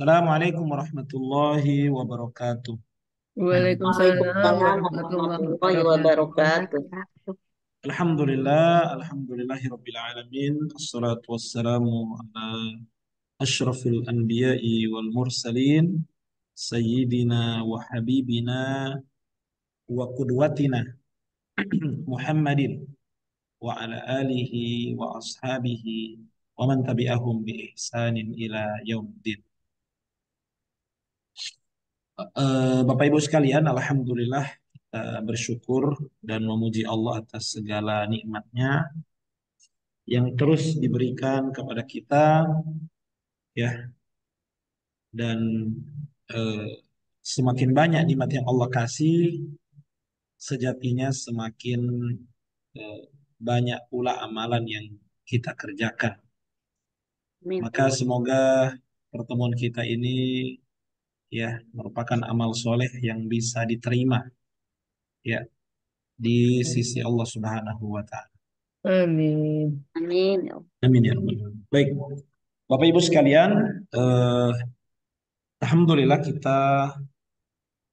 السلام عليكم ورحمة الله وبركاته Waalaikumsalam warahmatullahi wabarakatuh. Alhamdulillah, alhamdulillahi rabbil alamin. Assalatu wassalamu ala asyrafil anbiya'i wal mursalin. Sayyidina wa habibina wa kudwatina Muhammadin wa ala alihi wa ashabihi wa man tabi'ahum bi ihsanin ila yaumiddin. Eh, Bapak Ibu sekalian, alhamdulillah kita bersyukur dan memuji Allah atas segala nikmatnya yang terus diberikan kepada kita ya. Dan eh, semakin banyak nikmat yang Allah kasih, sejatinya semakin eh, banyak pula amalan yang kita kerjakan. Maka semoga pertemuan kita ini ya merupakan amal soleh yang bisa diterima ya di sisi Allah Subhanahu wa taala. Amin. Amin. Amin ya rabbal Baik. Bapak Ibu sekalian, eh, alhamdulillah kita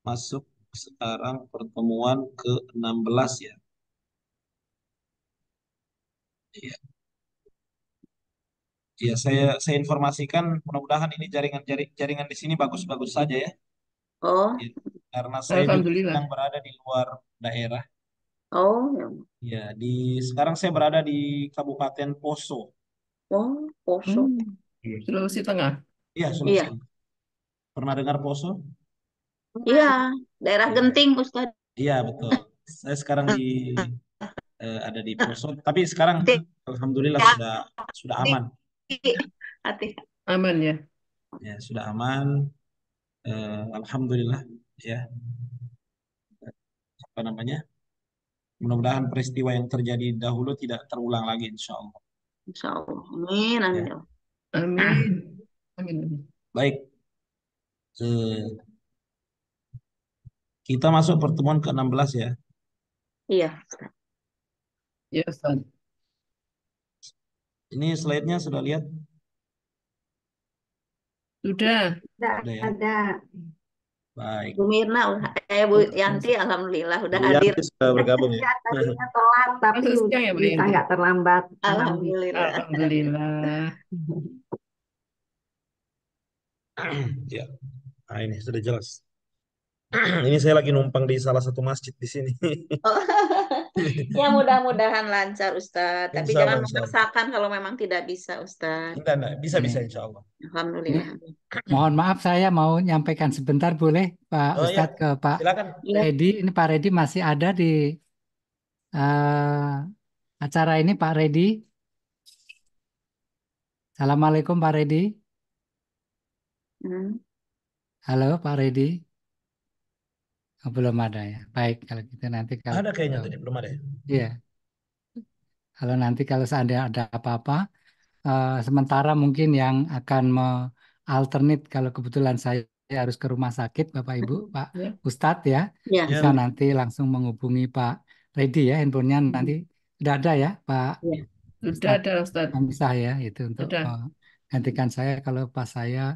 masuk sekarang pertemuan ke-16 ya. Ya. Ya, saya saya informasikan mudah-mudahan ini jaringan-jaringan di sini bagus-bagus saja ya. Oh, Ya, karena saya yang berada di luar daerah. Oh, ya. Iya, di sekarang saya berada di Kabupaten Poso. Oh, Poso. Hmm. Iya. Sulawesi Tengah. Iya, Sulawesi. Iya, Pernah dengar Poso? iya. Daerah ya. Genting, Ustaz. Iya, betul. Saya sekarang di eh, ada di Poso, tapi sekarang alhamdulillah alhamdulillah ya. sudah sudah aman. hati. Aman ya. Ya, sudah aman. Uh, Alhamdulillah ya. Apa namanya? Mudah-mudahan peristiwa yang terjadi dahulu tidak terulang lagi insya Allah. Insya Allah. Amin. Amin. Ya. ya amin. Amin. Baik. Uh, kita masuk pertemuan ke-16 ya. Iya. Iya, Ustaz. Ini slide-nya sudah lihat? Sudah. Sudah, ya? ada. Baik. Bu Mirna, eh Bu Yanti, alhamdulillah sudah hadir. Yanti sudah bergabung ya. Iya, tadinya telat, tapi Masuknya ya, Bu nggak terlambat. Alhamdulillah. Alhamdulillah. ya, nah, ini sudah jelas. ini saya lagi numpang di salah satu masjid di sini. Oh. ya mudah-mudahan lancar Ustaz, Tapi insya jangan memaksakan kalau memang tidak bisa Ustaz. Tidak, tidak. bisa bisa iya. Insya Allah. Alhamdulillah. Mohon maaf saya mau nyampaikan sebentar boleh Pak oh, iya. Ustadz ya. ke Pak iya. Redi. Ini Pak Redi masih ada di uh, acara ini Pak Redi. Assalamualaikum Pak Redi. Hmm. Halo Pak Redi belum ada ya. Baik, kalau kita gitu nanti kalau Ada kayaknya tadi, belum ada ya? Iya. Kalau nanti kalau seandainya ada apa-apa, uh, sementara mungkin yang akan alternate kalau kebetulan saya harus ke rumah sakit, Bapak Ibu, hmm. Pak ya. Ustadz ya, ya. bisa ya. nanti langsung menghubungi Pak Redi ya, handphonenya nanti sudah ada ya, Pak. Sudah ya. Ustadz, ada Ustadz. Bisa ya, itu untuk uh, gantikan saya kalau pas saya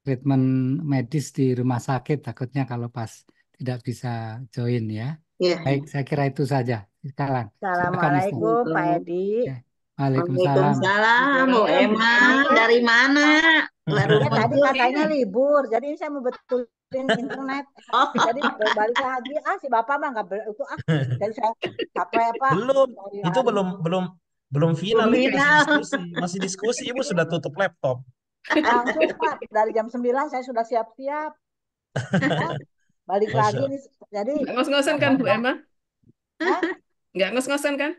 treatment medis di rumah sakit, takutnya kalau pas tidak bisa join ya. Yeah. Baik, saya kira itu saja. Sekarang. Assalamualaikum Pak Edi. Waalaikumsalam. Waalaikumsalam. Bu Emma, dari mana? Baru ya, tadi katanya libur, jadi saya mau betulin internet. Oh. Jadi balik lagi, ah si bapak mah nggak itu ah. Jadi saya ya pak. Belum, Sorry, itu hari. belum belum belum final. Belum final. Masih diskusi, masih diskusi, ibu sudah tutup laptop. Langsung pak, dari jam 9 saya sudah siap-siap. balik Masa. lagi nih jadi ngos-ngosan kan Bu Emma nggak ngos-ngosan kan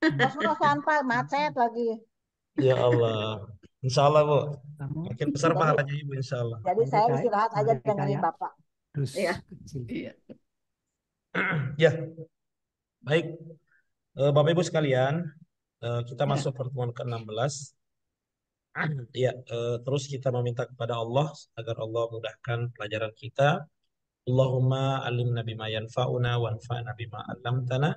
ngos-ngosan Pak macet lagi ya Allah Insya Allah Bu makin besar pahalanya Ibu Insya Allah jadi saya istirahat aja dengerin Bapak ya. iya, iya. ya baik eh, Bapak Ibu sekalian eh, kita iya. masuk pertemuan ke-16 Ya, eh, terus kita meminta kepada Allah agar Allah mudahkan pelajaran kita Allahumma alimna bima yanfa'una wanfa'na bima alamtana.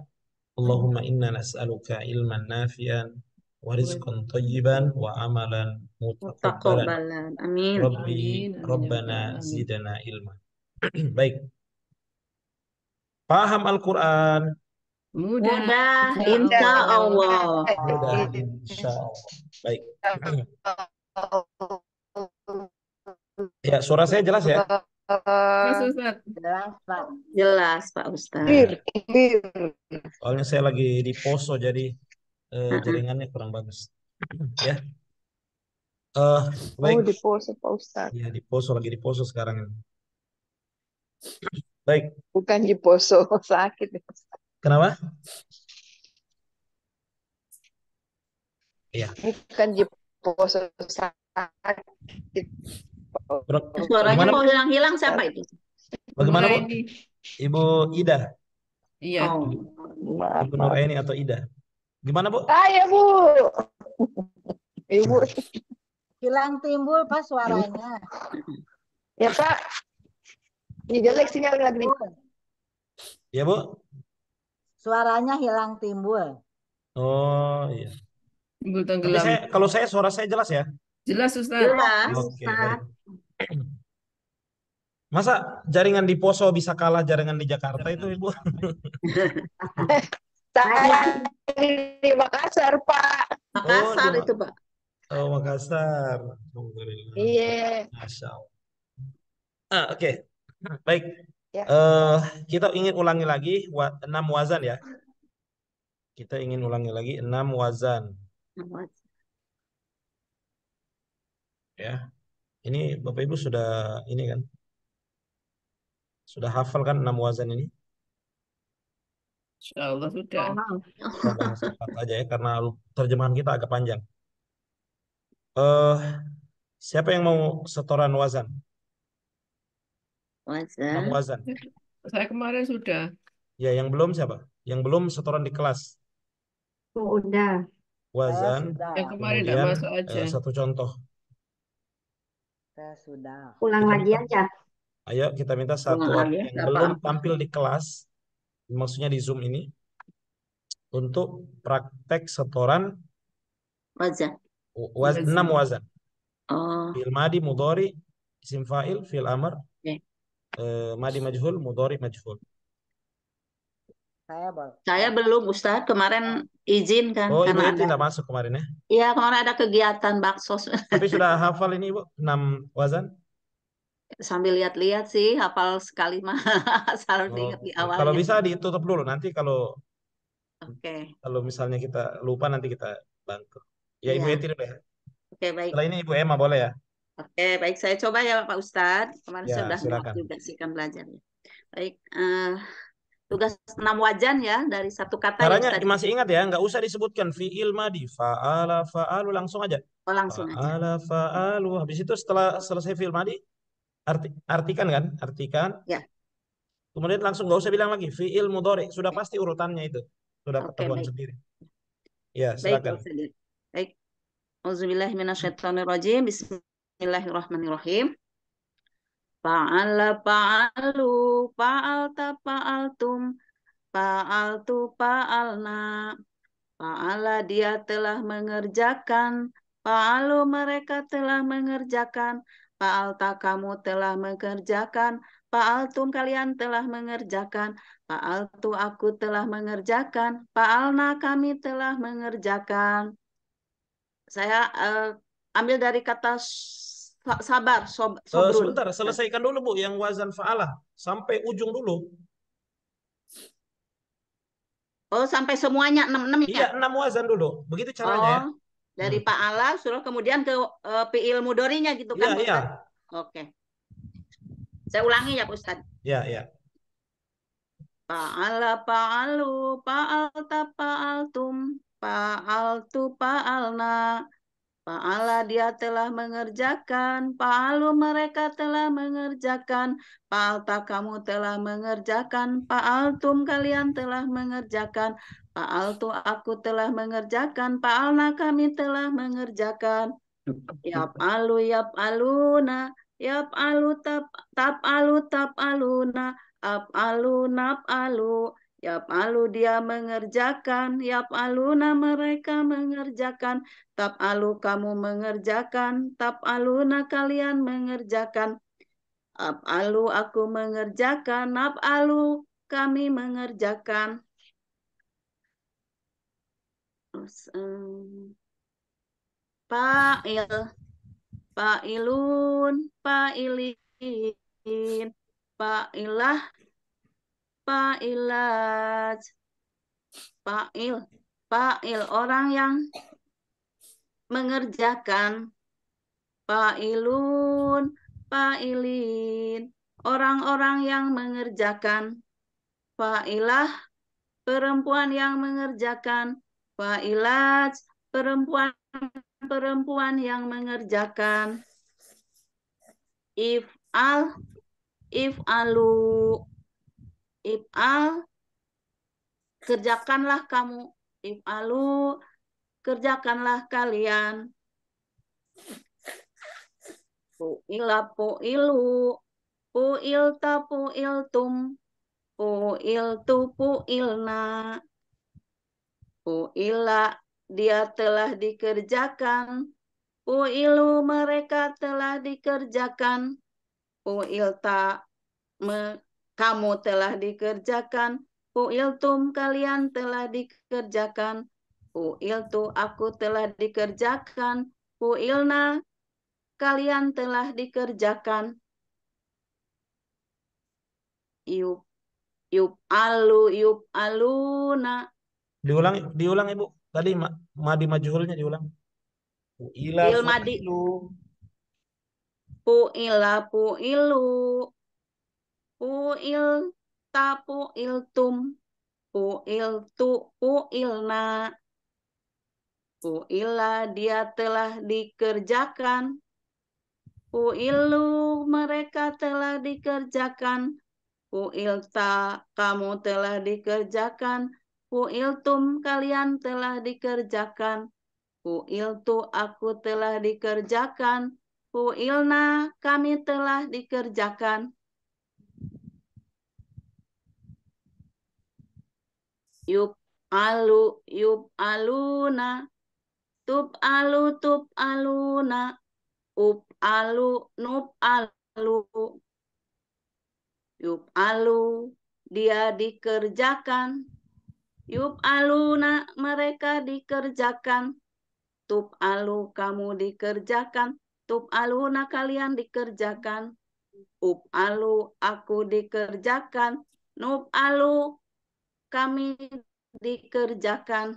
Allahumma inna nas'aluka ilman nafi'an wa rizqan tayyiban wa amalan mutaqabbalan. Amin. Rabbi, Rabbana zidana ilma. Baik. Paham Al-Qur'an? Mudah, Mudah insya Allah. Mudah, insya Allah. Baik. Ya, suara saya jelas ya? Eh, jelas Pak. Jelas Pak Soalnya saya lagi di poso jadi -uh. jaringannya kurang bagus. ya. Eh, baik. Oh di poso Pak Ustaz. Iya di poso lagi di poso sekarang Baik. Bukan di poso sakit. Ya. Kenapa? Iya. Bukan di poso sakit. Suaranya mau hilang-hilang siapa itu? Bagaimana Bu? Ibu Ida. Iya. Oh. Ibu Nuraini atau Ida. Gimana Bu? Ayo Bu. Ibu. Hilang timbul pas suaranya. Ya Pak. Ini jelek sinyal lagi. Iya Bu. Suaranya hilang timbul. Oh iya. Timbul tenggelam. kalau saya suara saya jelas ya? Jelas Ustaz? Jelas Masa jaringan di Poso bisa kalah jaringan di Jakarta itu Ibu? Saya di Makassar Pak. Makassar oh, itu Pak. Oh Makassar. Iya. Yeah. Ah, Oke, okay. baik. Ya. Uh, kita ingin ulangi lagi wa enam wazan ya. Kita ingin ulangi lagi enam wazan. Enam wazan ya ini bapak ibu sudah ini kan sudah hafal kan enam wazan ini insyaallah sudah. cepat aja ya karena terjemahan kita agak panjang. Uh, siapa yang mau setoran wazan? Wazan. wazan. Saya kemarin sudah. Ya, yang belum siapa? Yang belum setoran di kelas. Oh, udah Wazan. Yang kemarin Kemudian, masuk aja. Uh, satu contoh kita sudah. Ulang lagi aja. Ya, Ayo kita minta satu orang ya, yang belum tampil di kelas, maksudnya di Zoom ini, untuk praktek setoran wazan. Waz, enam wazan. Oh. Fil madi mudori, isim fa'il, fil amr, okay. eh, madi majhul, mudori majhul. Saya belum. Saya belum Ustadz kemarin izin kan oh, karena Ibu tidak masuk kemarin ya? Iya kemarin ada kegiatan bakso. Tapi sudah hafal ini Bu 6 wazan? Sambil lihat-lihat sih hafal sekali mah Selalu oh, diingat di awal. Kalau bisa ditutup dulu nanti kalau Oke. Okay. Kalau misalnya kita lupa nanti kita bantu. Ya, ya. Ibu iya. Eti dulu ya. Oke okay, baik. Setelah ini Ibu Emma boleh ya? Oke okay, baik saya coba ya Pak Ustadz. Kemarin ya, sudah juga sih kan belajar. Baik. Uh, tugas enam wajan ya dari satu kata caranya tadi. masih ingat ya nggak usah disebutkan fiil madi faala faalu langsung aja oh, langsung fa aja. faalu habis itu setelah selesai fiil madi arti, artikan kan artikan ya. kemudian langsung nggak usah bilang lagi fiil mudore sudah ya. pasti urutannya itu sudah okay, ketahuan sendiri ya silakan baik, baik. Bismillahirrahmanirrahim. Fa'ala fa'alu tum fa'alta fa'altum fa'altu fa'alna fa'ala dia telah mengerjakan fa'alu mereka telah mengerjakan fa'alta kamu telah mengerjakan Fa'altum kalian telah mengerjakan. tu aku telah mengerjakan. na kami telah mengerjakan. Saya uh, ambil dari kata sabar. Sob, uh, sebentar, selesaikan dulu Bu yang wazan fa'ala sampai ujung dulu. Oh, sampai semuanya enam ya? Iya, enam wazan dulu. Begitu caranya. Oh, ya. dari hmm. Pak Allah suruh kemudian ke uh, eh, fiil mudorinya gitu kan? Iya, iya. Oke. Saya ulangi ya, Pak Ustaz. Iya, iya. Pa'ala pa'alu, pa'alta pa'altum, pa'altu pa'alna, Allah dia telah mengerjakan, paalu mereka telah mengerjakan, paalta kamu telah mengerjakan, paaltum kalian telah mengerjakan, paaltu aku telah mengerjakan, paalna kami telah mengerjakan. Yap alu, yap aluna, yap alu, tap, tap alu, tap aluna, ap alu, nap alu, Ya palu dia mengerjakan, Ya aluna mereka mengerjakan, Tap Alu kamu mengerjakan, Tap Aluna kalian mengerjakan. Ap Alu aku mengerjakan, Alu kami mengerjakan. Terus, Ilun, Pak Ilin, Pak Ilah pailat pail pail Orang yang mengerjakan. pailun pailin Orang-orang yang mengerjakan. pailah Perempuan yang mengerjakan. pailat Perempuan-perempuan yang mengerjakan. If al. If alu if'al kerjakanlah kamu if'alu kerjakanlah kalian pu'ila pu'ilu pu'ilta pu'iltum pu'iltu pu'ilna pu'ila dia telah dikerjakan pu'ilu mereka telah dikerjakan pu'ilta me kamu telah dikerjakan, fu'iltum kalian telah dikerjakan, fu'iltu aku telah dikerjakan, fu'ilna kalian telah dikerjakan. Yup, yup alu, yup aluna. Diulang, diulang Ibu. Tadi ma madi majhulnya diulang. Fu'ila, puilu, puila, puilu puil ta puil tum puil tu na, puila dia telah dikerjakan puilu mereka telah dikerjakan ta kamu telah dikerjakan tum kalian telah dikerjakan tu aku telah dikerjakan puilna kami telah dikerjakan yup alu yub aluna tup alu tup aluna up alu nub alu yub alu dia dikerjakan yub aluna mereka dikerjakan tup alu kamu dikerjakan tup aluna kalian dikerjakan up alu aku dikerjakan nub alu kami dikerjakan.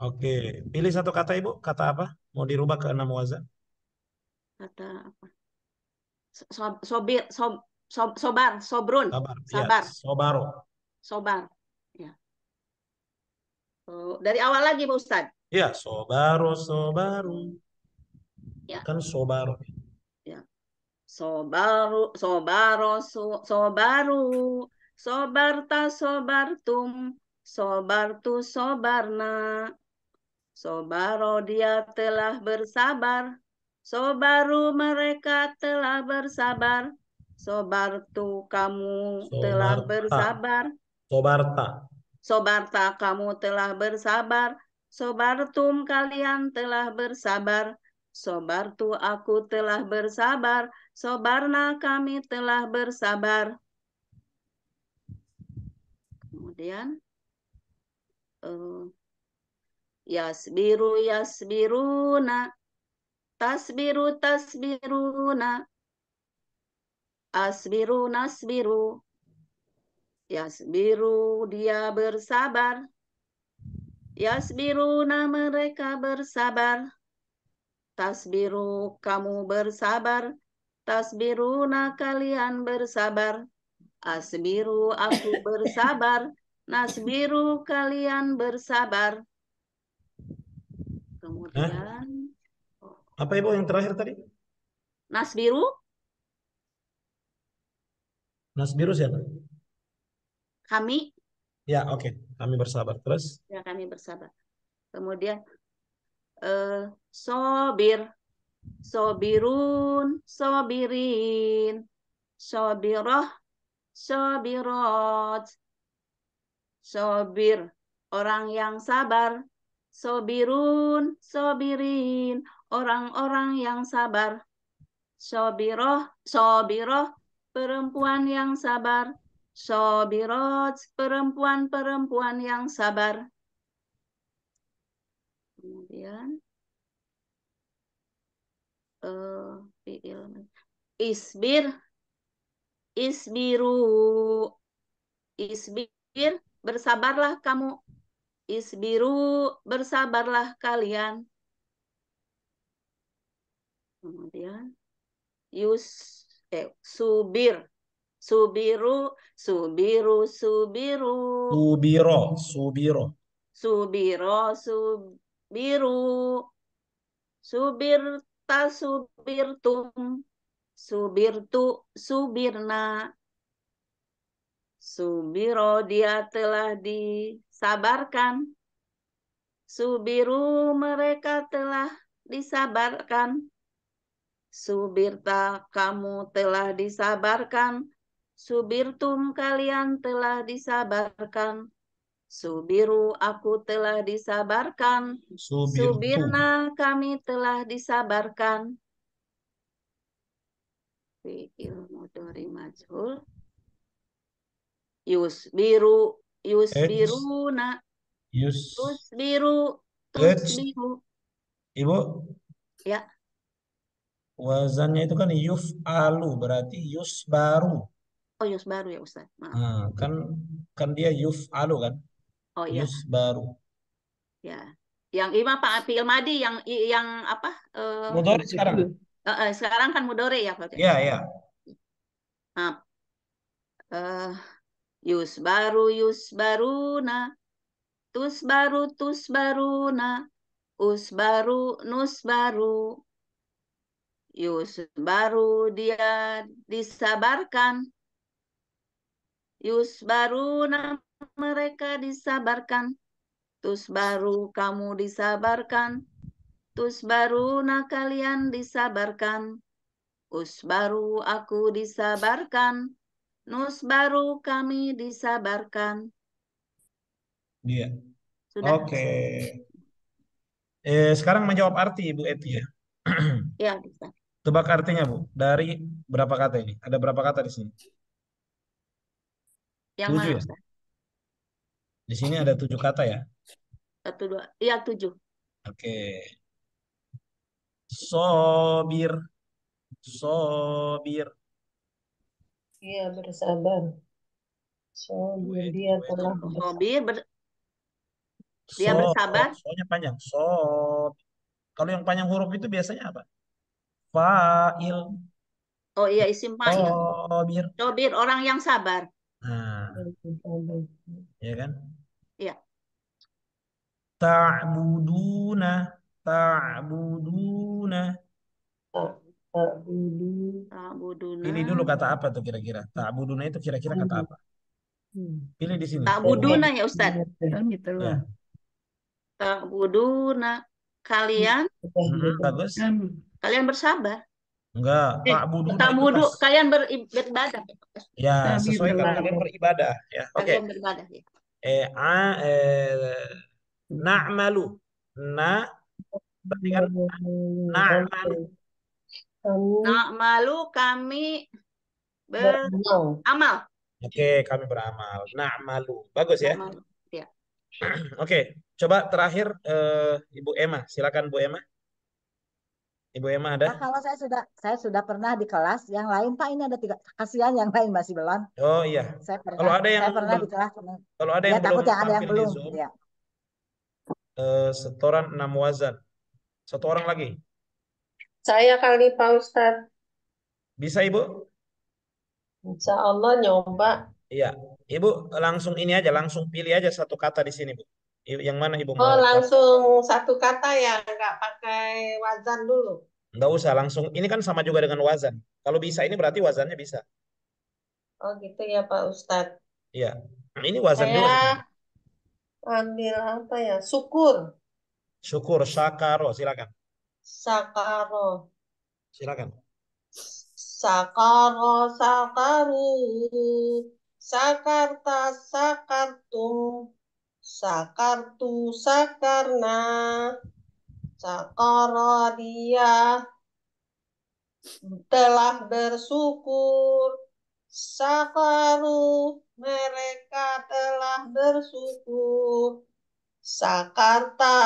Oke, pilih satu kata Ibu, kata apa? Mau dirubah ke enam wazan? Kata apa? So, sobir, so, so, sobar, sobrun. Ya, sabar, sabar. Ya, sobaro. Sobar. Ya. Oh, dari awal lagi Pak Ustaz. Ya, sobaro, sobaru. Ya. Kan sobaro. Ya. Sobaru, sobaro, so, sobaru. Sobarta sobartum, sobartu sobarna. Sobaro dia telah bersabar, sobaru mereka telah bersabar. Sobartu kamu Sobarta. telah bersabar. Sobarta. Sobarta kamu telah bersabar. Sobartum kalian telah bersabar. Sobartu aku telah bersabar. Sobarna kami telah bersabar kemudian uh, yasbiru yasbiruna tasbiru tasbiruna asbiru nasbiru yasbiru dia bersabar yasbiruna mereka bersabar tasbiru kamu bersabar tasbiruna kalian bersabar asbiru aku bersabar Nasbiru kalian bersabar. Kemudian. Hah? Apa Ibu yang terakhir tadi? Nasbiru. Nasbiru siapa? Kami. Ya, oke. Okay. Kami bersabar. Terus? Ya, kami bersabar. Kemudian. Eh, sobir. Sobirun. Sobirin. Sobiroh. Sobirat sobir. Orang yang sabar. Sobirun, sobirin. Orang-orang yang sabar. Sobiroh, sobiroh. Perempuan yang sabar. Sobirot, perempuan-perempuan yang sabar. Kemudian, eh, uh, isbir, isbiru, isbir, bersabarlah kamu. Isbiru, bersabarlah kalian. Kemudian, Yus, eh, subir. Subiru, subiru, subiru. Subiro, subiro. Subiro, subiru. subir ta subirtum. Subirtu, subirna. Subiro dia telah disabarkan. Subiru mereka telah disabarkan. Subirta kamu telah disabarkan. Subirtum kalian telah disabarkan. Subiru aku telah disabarkan. Subirtum. Subirna kami telah disabarkan. Fi ilmu majhul. Yus biru, yus biru biru, Yus Yus biru, Ibu ya wazannya itu kan Yus alu, berarti Yus baru. oh Yus baru ya Ustaz Maaf. Nah, kan kan dia Yus alu kan oh iya Yus baru. ya yang Ima Pak Apil madi yang yang apa uh, mudore sekarang uh, uh, sekarang kan mudore ya Pak ya ya nah, uh, Yus Yus baru baru tus tus baruna, us baru nus baru, Yus baru dia disabarkan. Yus baru Yusbaruna mereka disabarkan. tus baru kamu disabarkan. tus baruna kalian disabarkan. us baru aku disabarkan. Nus baru kami disabarkan. Iya. Oke. Okay. Eh, sekarang menjawab arti Ibu Eti ya. Iya, bisa. Tebak artinya, Bu. Dari berapa kata ini? Ada berapa kata di sini? Yang tujuh mana, ya? Di sini ada tujuh kata ya? Satu, dua. Iya, tujuh. Oke. Okay. Sobir. Sobir. Iya, dia bersabar. So, dia telah bersabar. ber... Dia so, bersabar. So, soalnya panjang. So. Kalau yang panjang huruf itu biasanya apa? Fa'il. Oh iya, isim fa'il. Sobir. Sobir, orang yang sabar. Nah. Iya kan? Iya. Ta'buduna. Ta'buduna. Oh. Ta'budu. Ta'buduna. Pilih dulu kata apa tuh kira-kira. Ta'buduna itu kira-kira kata apa? Hmm. Pilih di sini. Ta'buduna ya Ustaz. Oh, gitu loh. Ya. Ta'buduna. Kalian. bagus. Kan. Kalian bersabar. Enggak, Tak eh, ta'buduna. Ta'budu kalian beribadah. Ya, sesuai kalau kalian beribadah ya. Oke. Okay. Ya. Eh, a, eh, na'malu. Na, tadi kan na'malu. Kami Na'malu kami beramal. Amal. Oke, kami beramal. Na'malu. Bagus ya? ya. Oke, coba terakhir uh, Ibu Emma. Silakan Bu Emma. Ibu Emma ada? Nah, kalau saya sudah saya sudah pernah di kelas yang lain Pak ini ada tiga kasihan yang lain masih belum. Oh iya. Saya pernah. Kalau ada yang saya pernah di kelas Kalau ada yang ya, belum. yang ada yang belum. ya. Uh, setoran enam wazan. Satu orang lagi. Saya kali Pak Ustadz. Bisa Ibu? Insya Allah nyoba. Iya, Ibu langsung ini aja, langsung pilih aja satu kata di sini, Bu. Yang mana Ibu mau? Oh, langsung satu kata ya, nggak pakai wazan dulu. Nggak usah, langsung. Ini kan sama juga dengan wazan. Kalau bisa ini berarti wazannya bisa. Oh gitu ya Pak Ustadz. Iya, ini wazan Saya dulu. ambil apa ya? Syukur. Syukur, syakaro, silakan. Sakaro. Silakan. Sakaro sakari. Sakarta sakartum. Sakartu sakarna. Sakoro dia telah bersyukur. Sakaru mereka telah bersyukur. Sakarta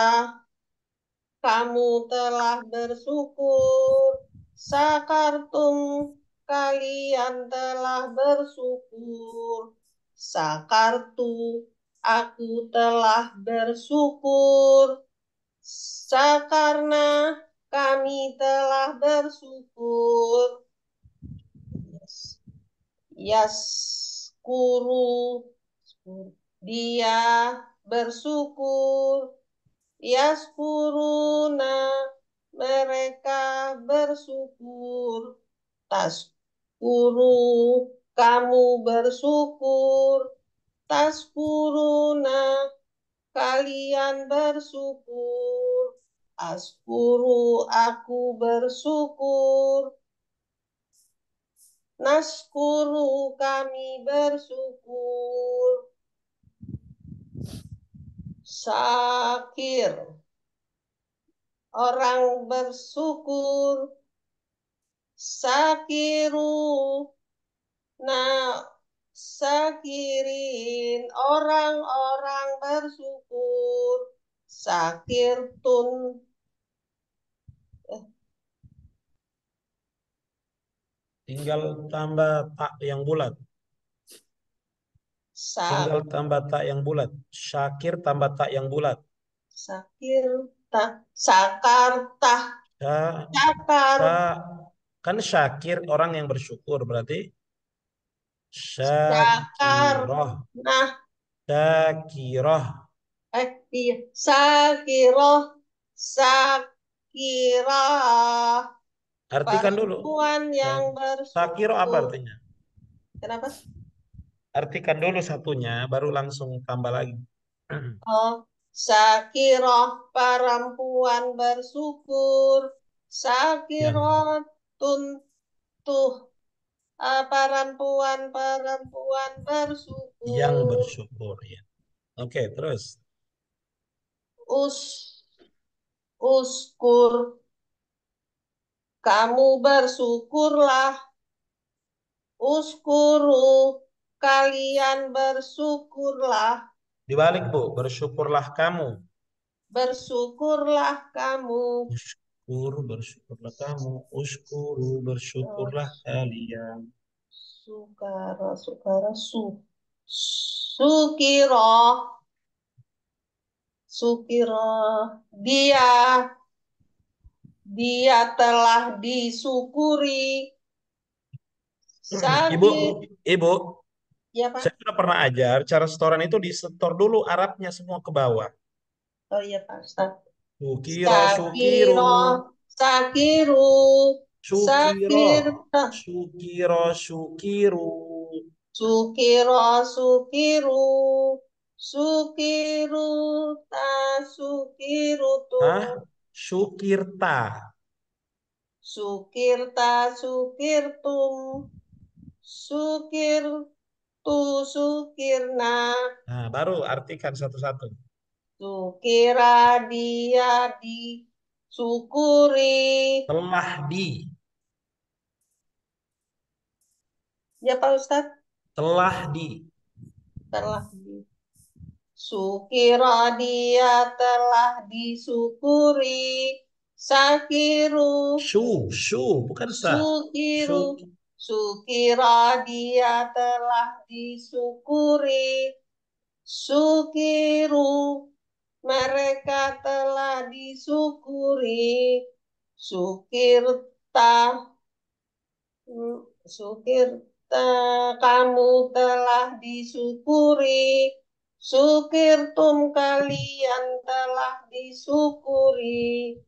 kamu telah bersyukur. Sakartum, kalian telah bersyukur. Sakartu, aku telah bersyukur. Sakarna, kami telah bersyukur. Yes. Guru, dia bersyukur Yaskuruna mereka bersyukur. Taskuru kamu bersyukur. Taskuruna kalian bersyukur. Askuru aku bersyukur. Naskuru kami bersyukur syakir. Orang bersyukur. Sakiru. Nah, sakirin. Orang-orang bersyukur. Sakir tun. Eh. Tinggal tambah tak yang bulat. Sakir tambah tak yang bulat. Syakir tambah tak yang bulat. Sakir tak sakar tak. sakar. kan syakir orang yang bersyukur berarti syakiroh. Nah. Syakiroh. Eh, iya. Sakiroh. Sakiroh. Artikan dulu. Perempuan yang bersyukur. Sakiro apa artinya? Kenapa? Artikan dulu satunya, baru langsung tambah lagi. Oh, Sakiroh perempuan bersyukur. sakiroh ya. tuntuh tuh eh, perempuan-perempuan bersyukur. Yang bersyukur ya. Oke, okay, terus. Us uskur kamu bersyukurlah uskuru kalian bersyukurlah. Dibalik, Bu. Bersyukurlah kamu. Bersyukurlah kamu. Ushkur, bersyukurlah kamu. Uskuru, bersyukurlah kalian. Sukara, sukara, su. Sukiro. Sukiro. Dia. Dia telah disyukuri. Sabi. Ibu, ibu, Iya, Pak. Saya sudah pernah ajar cara setoran itu disetor dulu Arabnya semua ke bawah. Oh iya, Pak Ustaz. Sukiro, sukiro. Sakiru. Sukiro, sukiro, sukiro, Sukiro, sukiro, Sukiru, ta, sukiro tuh. Hah? Sukirta. Sukirta, sukirtum. Sukir, Tusukirna. Nah, baru artikan satu-satu. Sukira dia di syukuri. Telah di. Ya Pak Ustadz. Telah di. Telah di. Sukira dia telah disyukuri. Sakiru. Shu, shu, bukan sa. Sukiru. Su Sukira dia telah disyukuri. Sukiru mereka telah disyukuri. Sukirta Sukirta kamu telah disyukuri. Sukirtum kalian telah disyukuri.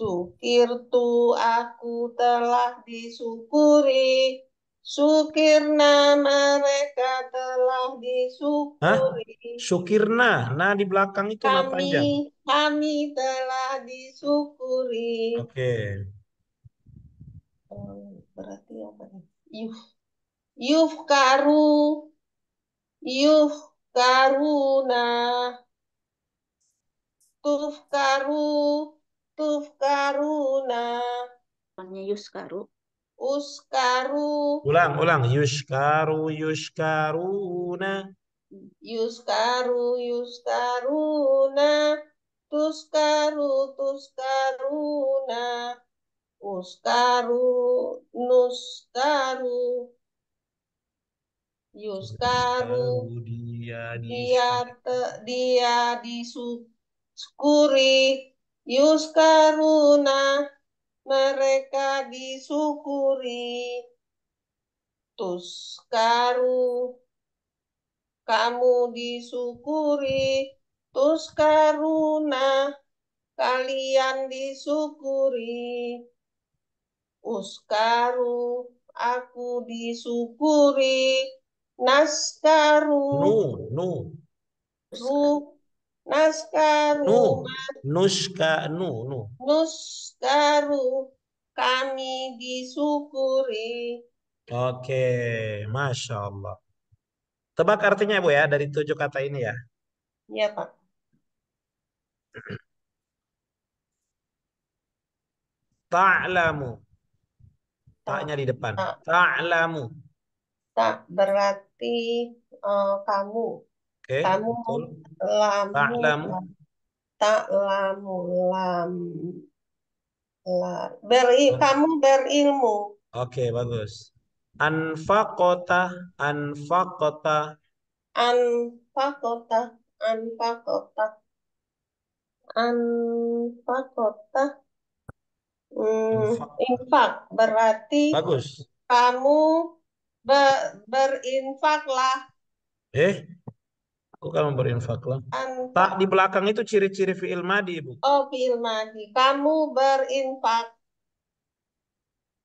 Sukirtu aku telah disyukuri. Sukirna mereka telah disyukuri. Hah? Sukirna, nah di belakang itu kami, panjang. Kami telah disyukuri. Oke. Okay. Oh, berarti apa nih? Yuf. karu, Yuf karuna. Tuf karu tufkaruna. Namanya yuskaru. Uskaru. Ulang, ulang. Yuskaru, yuskaruna. Yuskaru, yuskaruna. Tuskaru, tuskaruna. Uskaru, nuskaru. Yuskaru. Dia, dia, dia disukuri Yuskaruna mereka disukuri, Tuskaru kamu disukuri, Tuskaruna kalian disukuri, Uskaru aku disukuri, Naskaru. No, no. Naskaru. Nuska, nu, nu. Nuskaru. Kami disyukuri. Oke, Masya Allah. Tebak artinya Bu ya, dari tujuh kata ini ya. Iya Pak. Ta'lamu. Taknya di depan. Ta'lamu. Tak berarti uh, kamu. Kamu lamu tak lamu lam beri, kamu berilmu. Oke, bagus. anfakota anfakota anfakota anfakota anfakota Hmm, infak. infak berarti bagus. Kamu be berinfaklah. Eh, Kan memberi berinfaklah. Anta. Tak di belakang itu ciri-ciri fi'il madi, Bu. Oh, fi'il madi. Kamu berinfak.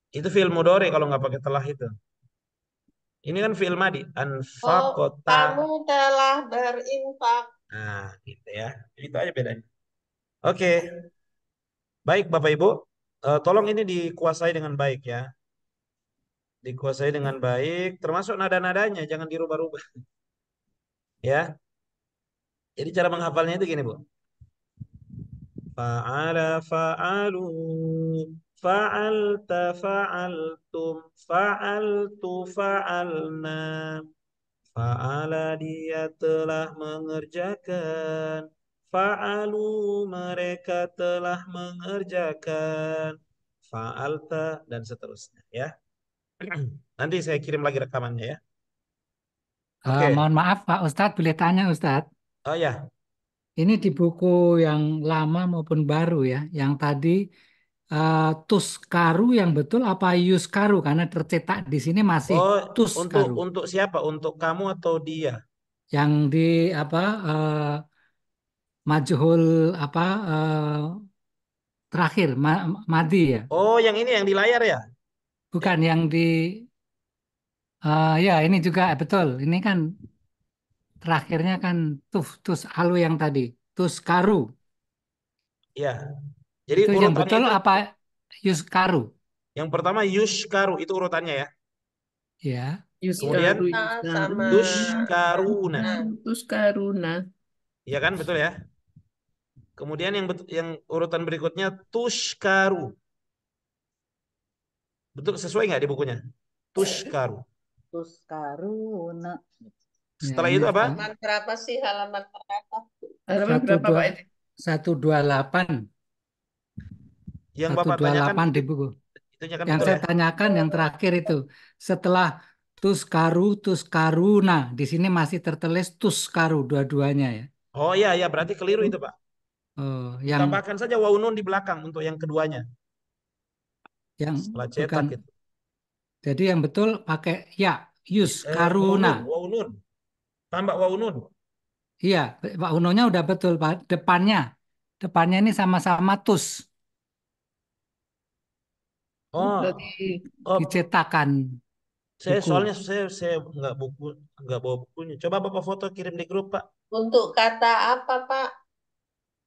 Itu fi'il kalau nggak pakai telah itu. Ini kan fi'il madi. Anfakota. Oh, kamu telah berinfak. Nah, gitu ya. Itu aja bedanya. Oke. Baik, Bapak Ibu. Uh, tolong ini dikuasai dengan baik ya. Dikuasai dengan baik, termasuk nada-nadanya. Jangan dirubah-rubah. ya. Jadi cara menghafalnya itu gini, Bu. Fa'ala fa'alu fa'alta fa'altum fa'altu fa'alna fa'ala dia telah mengerjakan fa'alu mereka telah mengerjakan fa'alta dan seterusnya ya nanti saya kirim lagi rekamannya ya uh, mohon maaf Pak Ustadz boleh tanya Ustadz Oh ya. Ini di buku yang lama maupun baru ya. Yang tadi uh, eh, Tuskaru yang betul apa Yuskaru karena tercetak di sini masih oh, Tuskaru. Untuk untuk siapa? Untuk kamu atau dia? Yang di apa uh, majhul apa uh, terakhir ma madi ya. Oh, yang ini yang di layar ya? Bukan yang di uh, ya ini juga betul. Ini kan terakhirnya kan tuh, tus alu yang tadi tus karu ya jadi itu yang betul itu, apa yus karu yang pertama yus karu itu urutannya ya ya yus kemudian tus ah, karuna tus nah, karuna iya kan betul ya kemudian yang betul, yang urutan berikutnya tus karu betul sesuai nggak di bukunya tus karu tus karuna setelah nah, itu apa? Halaman berapa sih? Halaman berapa? Halaman berapa, Pak ini? 128. Yang Bapak tanyakan di buku. Itu kan yang saya ya? tanyakan yang terakhir itu setelah tuskaru tuskaruna di sini masih tertulis tuskaru dua-duanya ya. Oh iya ya berarti keliru itu Pak. Oh, yang tambahkan saja waunun di belakang untuk yang keduanya. Yang setelah cetak bukan, itu. Jadi yang betul pakai ya yus eh, karuna. Waunun, waunun. Tambah wau nun. Iya, wau nunnya udah betul, Pak. Depannya. Depannya ini sama-sama tus. Oh. Jadi oh. dicetakan. Saya buku. soalnya saya saya nggak buku nggak bawa bukunya. Coba Bapak foto kirim di grup, Pak. Untuk kata apa, Pak?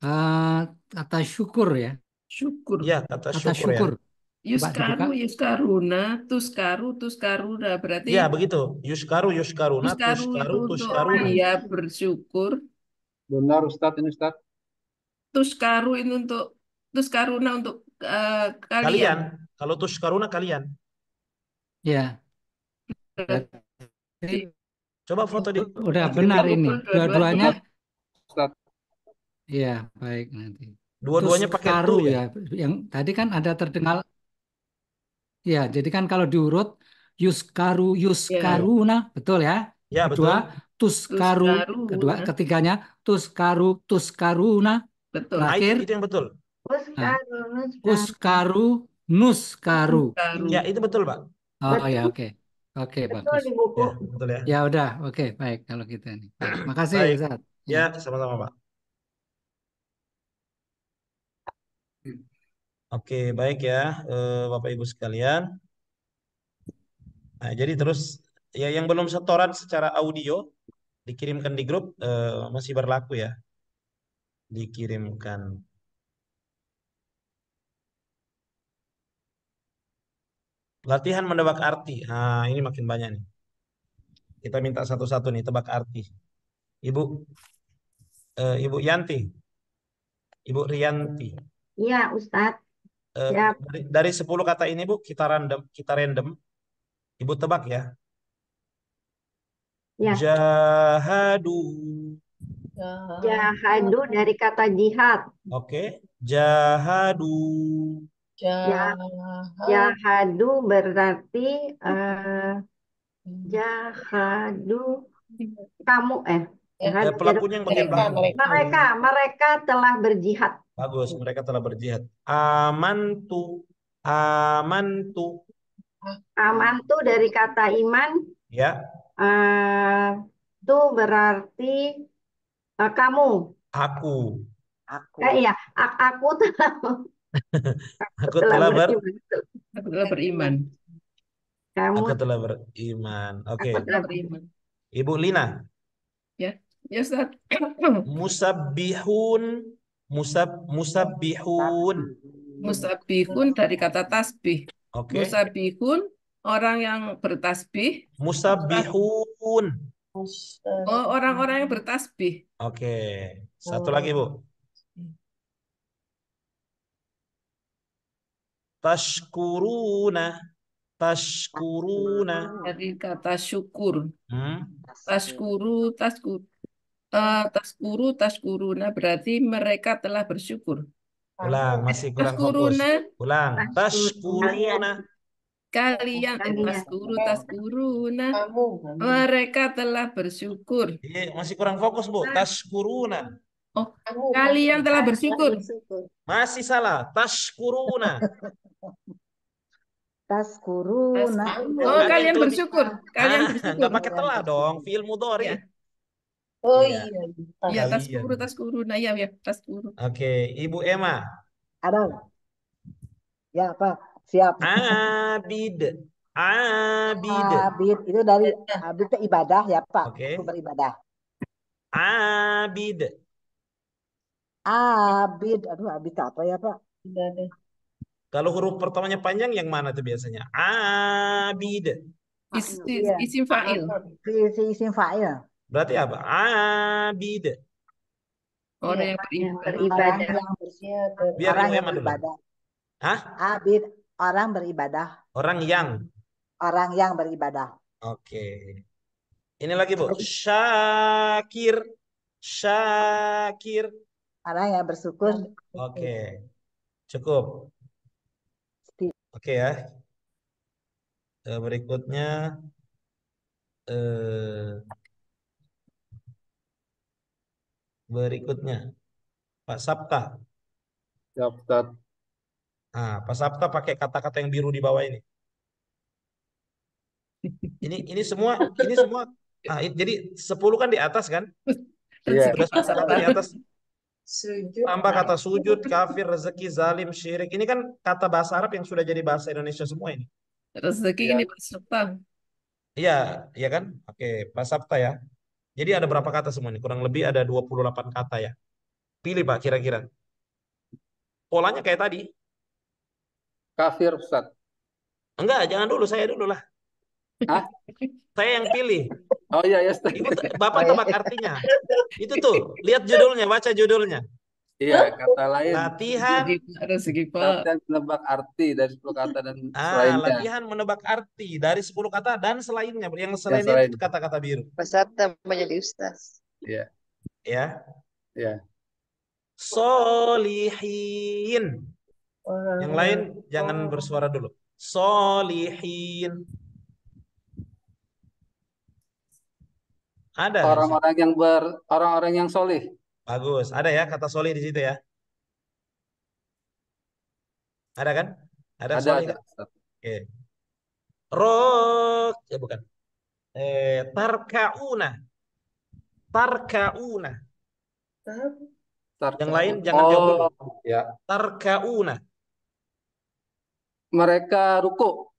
Uh, kata syukur ya. Syukur. Ya, kata, kata syukur, ya. syukur. Ya. Yuskaru, Yuskaruna, Tuskaru, Tuskaruna. Berarti ya begitu. Yuskaru, Yuskaruna, Tuskaru, Tuskaru, Tuskaruna. Ah, iya bersyukur. Benar Ustaz ini Ustaz. Tuskaru ini untuk Tuskaruna untuk uh, kalian. kalian. Kalau Tuskaruna kalian. Ya. Coba foto di. Udah benar ini. Dua-duanya. Iya baik nanti. Dua-duanya pakai karu ya? ya. Yang tadi kan ada terdengar Ya, jadi kan kalau diurut yuskaru ya. yuskaruna, betul ya? Ya, betul. Kedua tuskaru, Tuskaru. kedua ketiganya tuskaru tuskaruna, Betul. Nah, terakhir itu, yang betul. nah, kuskaru nuskaru. Ya, itu betul, Pak. Oh, oh ya, oke. Oke, bagus. Ya, betul ya. Ya udah, oke, baik kalau kita gitu ini. Makasih, Ustaz. Ya, ya, sama-sama, Pak. Oke, baik ya, eh, Bapak Ibu sekalian. Nah, jadi terus ya yang belum setoran secara audio dikirimkan di grup eh, masih berlaku ya. Dikirimkan. Latihan menebak arti. Nah, ini makin banyak nih. Kita minta satu-satu nih tebak arti. Ibu eh, Ibu Yanti. Ibu Rianti. Iya, Ustadz. Eh, dari, dari 10 kata ini Bu kita random kita random Ibu tebak ya. Ya. Jahadu. Jahadu dari kata jihad. Oke, jahadu. Jahadu. berarti uh, jahadu kamu eh. Ya, pelakunya yang mereka, mereka, mereka telah berjihad. Bagus, mereka telah berjihad. Aman aman Amantu, Aman Amantu dari kata iman. Ya. Uh, berarti uh, kamu. Aku. Aku. Eh, iya, aku telah. aku telah, telah ber. Aku telah beriman. Kamu. Aku telah beriman. Oke. Okay. telah beriman. Ibu Lina. Ya, ya Ustaz. Musabbihun Musab musabbihun. Musabbihun dari kata tasbih. Oke. Okay. Musabbihun orang yang bertasbih. Musabbihun. Oh, orang-orang yang bertasbih. Oke. Okay. Satu lagi, Bu. Tashkuruna. Tashkuruna. Dari kata syukur. Hmm? Tashkuru, tashkur taskuru taskuruna berarti mereka telah bersyukur. Ulang, masih kurang taskuruna, fokus. Nah. Ulang. Taskuruna. Kalian, nah. kalian. Eh, taskuru taskuruna. Mereka telah bersyukur. Iya, masih kurang fokus, Bu. Nah. Taskuruna. Oh, kalian telah bersyukur. Masih salah. Taskuruna. Taskuruna. Oh, kalian ah, bersyukur. Kalian bersyukur. Enggak pakai telah dong, fiil mudhari. Ya. Oh Iya. iya, Tas guru, tas guru. Nah, iya, ya, tas guru. Oke, Ibu Emma. Ada. Ya, Pak. Siap. Abid. Abid. Abid itu dari iya. abid itu ibadah ya, Pak. Oke. Itu beribadah. Abid. Abid. Aduh, abid apa ya, Pak? Ibadah. Iya. Kalau huruf pertamanya panjang yang mana tuh biasanya? Abid. Is, is, iya. Isim fa'il. Isi isim fa'il. Berarti apa? Abid. Oh, iya, orang yang beribadah. Biar orang yang beribadah. Hah? Abid, orang beribadah. Orang yang. Orang yang beribadah. Oke. Ini lagi, Bu. Syakir. Syakir. Orang yang bersyukur. Oke. Cukup. Oke ya. Eh, berikutnya eh berikutnya. Pak Sapta. Sapta. Nah, Pak Sapta pakai kata-kata yang biru di bawah ini. Ini ini semua ini semua nah, jadi 10 kan di atas kan? Iya. Yeah. di atas. Sujud. Tambah kata sujud, kafir, rezeki, zalim, syirik. Ini kan kata bahasa Arab yang sudah jadi bahasa Indonesia semua ini. Rezeki ya. ini Pak Sapta. Iya, iya kan? Oke, Pak Sapta ya. Jadi ada berapa kata semua ini? Kurang lebih ada 28 kata ya. Pilih Pak kira-kira. Polanya kayak tadi. Kafir Ustaz. Enggak, jangan dulu, saya dulu lah. Hah? Saya yang pilih. Oh iya, ya. Bapak tebak artinya. Itu tuh, lihat judulnya, baca judulnya. Iya, kata lain. Latihan. Ada segi Latihan menebak arti dari sepuluh kata dan ah, selainnya. Latihan menebak arti dari sepuluh kata dan selainnya. Yang selainnya selain. itu kata-kata biru. Peserta menjadi ustaz. Iya. Ya. Iya. Solihin. Oh. Yang lain jangan oh. bersuara dulu. Solihin. Ada. Orang-orang yang ber orang-orang yang solih. Bagus. Ada ya kata Soli di situ ya? Ada kan? Ada, ada soli. ada. Oke. Rok. Ya bukan. Eh, tarkauna. Tarkauna. Tarkauna. Yang lain jangan oh, jawab Ya. Tarkauna. Mereka ruku.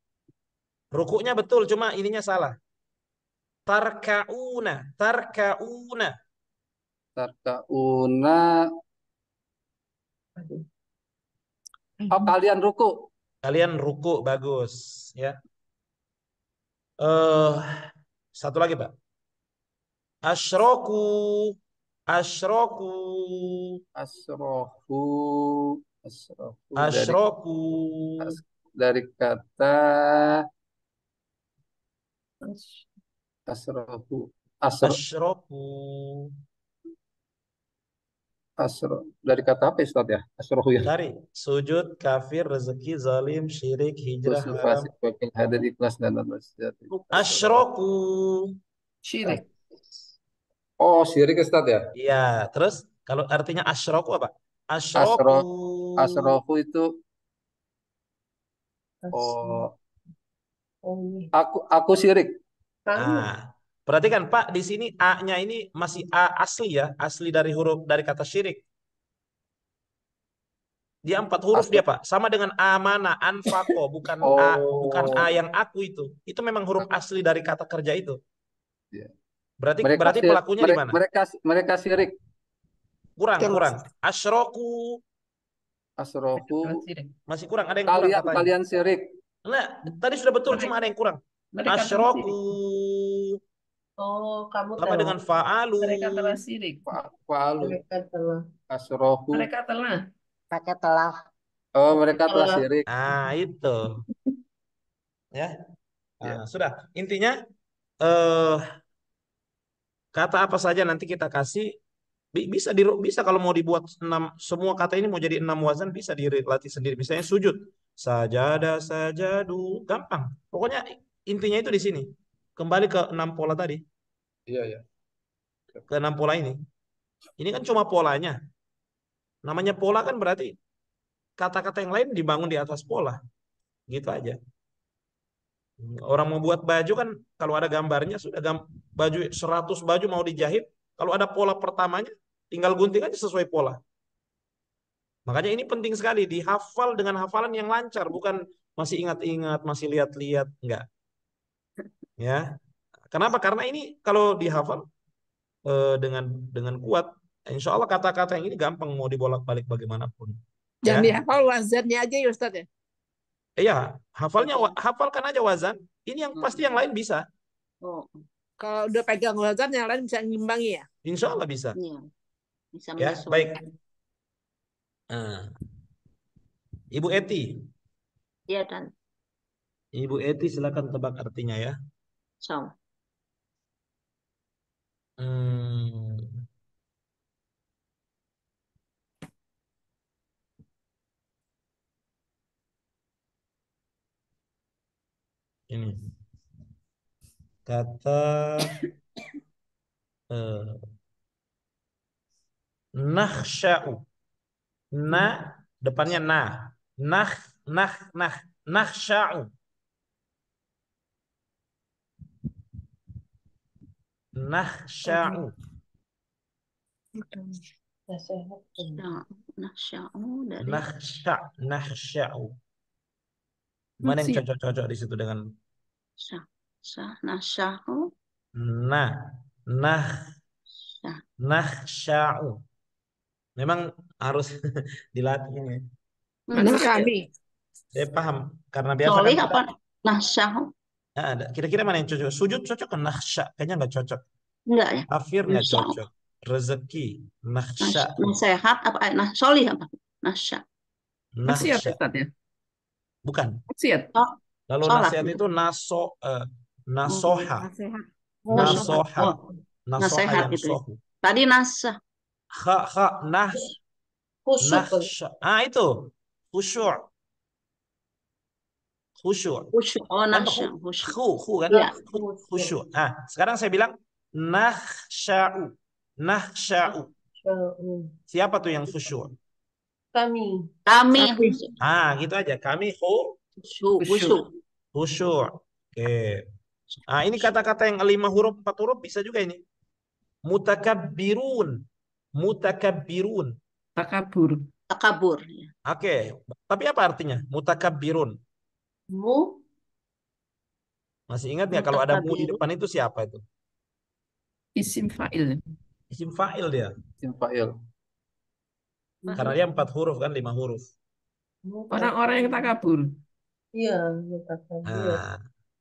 rukunya betul, cuma ininya salah. Tarkauna. Tarkauna. Tarkauna. Oh, kalian ruku. Kalian ruku, bagus. Ya. Uh, satu lagi, Pak. asroku asroku asroku asroku asroku Dari, kata asroku asroku Asro dari kata apa Ustaz ya? Asrohu ya. Dari sujud, kafir, rezeki, zalim, syirik, hijrah, Usul, haram. Fasik, wakil, hadir, ikhlas dan Asyroku. Syirik. Oh, syirik Ustaz ya? Iya, terus kalau artinya ku apa? Asro, Asyroku itu Oh. Aku aku syirik. Nah, Perhatikan Pak, di sini A-nya ini masih A asli ya, asli dari huruf dari kata syirik. Dia empat huruf asli. dia Pak, sama dengan A mana, anfako, bukan oh. A, bukan A yang aku itu. Itu memang huruf asli dari kata kerja itu. Iya. Berarti mereka berarti pelakunya di mana? Mereka mereka syirik. Kurang, Terus. kurang. Asyroku. Asyroku. Masih kurang, ada yang kalian, kurang Kalian Kalian syirik. Nah, tadi sudah betul, mereka. cuma ada yang kurang. Asyroku. Oh, kamu sama telah. dengan fa'alu. Mereka telah sirik. Fa'alu. Mereka telah. Asrohu. Mereka telah. Mereka telah. Oh, mereka telah sirik. Ah, itu. ya. Nah, ya. sudah. Intinya eh kata apa saja nanti kita kasih bisa di bisa kalau mau dibuat enam semua kata ini mau jadi enam wazan bisa dilatih sendiri misalnya sujud sajada sajadu gampang pokoknya intinya itu di sini kembali ke enam pola tadi. Iya, iya. Ke enam pola ini. Ini kan cuma polanya. Namanya pola kan berarti kata-kata yang lain dibangun di atas pola. Gitu aja. Orang mau buat baju kan kalau ada gambarnya sudah gam baju 100 baju mau dijahit, kalau ada pola pertamanya tinggal gunting aja sesuai pola. Makanya ini penting sekali dihafal dengan hafalan yang lancar, bukan masih ingat-ingat, masih lihat-lihat, enggak. Ya. Kenapa? Karena ini kalau dihafal eh, dengan dengan kuat, insya Allah kata-kata yang ini gampang mau dibolak-balik bagaimanapun. Jangan ya. dihafal wazannya aja ya Ustaz ya. Iya, hafalnya hafalkan aja wazan. Ini yang hmm. pasti yang lain bisa. Oh. Kalau udah pegang wazan yang lain bisa ngimbangi ya? Insya Allah iya, bisa. Ya. Bisa ya, baik. Ah. Ibu Eti. Iya, Dan. Ibu Eti silakan tebak artinya ya. Sao? Hmm. Ini kata uh, nakhsha'u na depannya na nah nah nah nakhsha'u Nahsya'u. Nahsya'u dari Nahsya' Nahsya'u. Mana yang cocok-cocok di situ dengan Syah. Nahsya'u. Nah. Nah. Nahsya'u. Memang harus dilatih ini. Nah, kami. Saya paham karena biasa Solih kan apa? Nahsya'u ada. Kira-kira mana yang cocok? Sujud cocok ke nahsya? Kayaknya nggak cocok. Enggak ya. Afir nggak cocok. Rezeki, nahsya. Nasihat apa? Eh, nah, solih apa? Nahsya. Nasihat ya? Bukan. Nasihat. Oh, Lalu Sholat. nasihat itu naso, uh, nasoha. Oh, nasihat. Oh, nasoha. Nasoha gitu ya? Tadi nasah. Kha, kha, nah. Khusyuk. Nah, ah, itu. Khusyuk khusyuk. Oh, nahsya. Khusyuk. Khu, khu kan? Ya. Nah, sekarang saya bilang nahsya'u. Nahsya'u. Siapa tuh yang khusyuk? Kami. Kami. Ah, gitu aja. Kami khu. Khusyuk. Khusyuk. Oke. Okay. Ah, ini kata-kata yang lima huruf, empat huruf bisa juga ini. Mutakabbirun. Mutakabbirun. Takabur. Takabur. Ya. Oke. Okay. Tapi apa artinya? Mutakabbirun mu masih ingat nggak kalau ada mu di depan itu siapa itu isim fa'il isim fa'il dia isim fa'il karena dia empat huruf kan lima huruf orang-orang yang takabur iya takabur nah,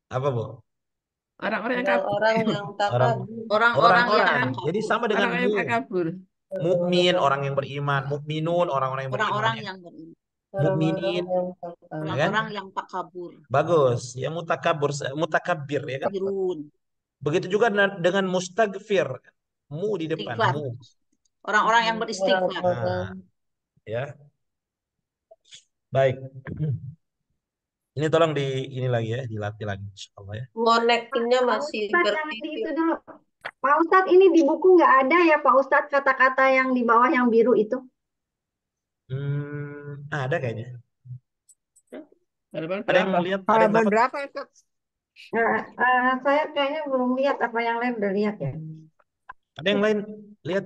apa bu orang-orang yang kabur orang yang takabur orang-orang yang jadi sama dengan orang yang takabur mukmin orang yang beriman mukminun orang-orang yang beriman orang-orang yang beriman mukminin orang-orang ya kan? Orang yang takabur bagus yang mutakabur mutakabir ya kan Birun. begitu juga dengan mustagfir mu di depan orang-orang yang beristighfar nah, ya baik ini tolong di ini lagi ya dilatih lagi insyaallah ya connectingnya masih Pak Pak Ustadz ini di buku nggak ada ya Pak Ustadz kata-kata yang di bawah yang biru itu hmm Ah, ada kayaknya. Halaman Ada yang mau lihat? berapa, Nah, uh, saya kayaknya belum lihat apa yang lain udah lihat ya. Ada yang lain lihat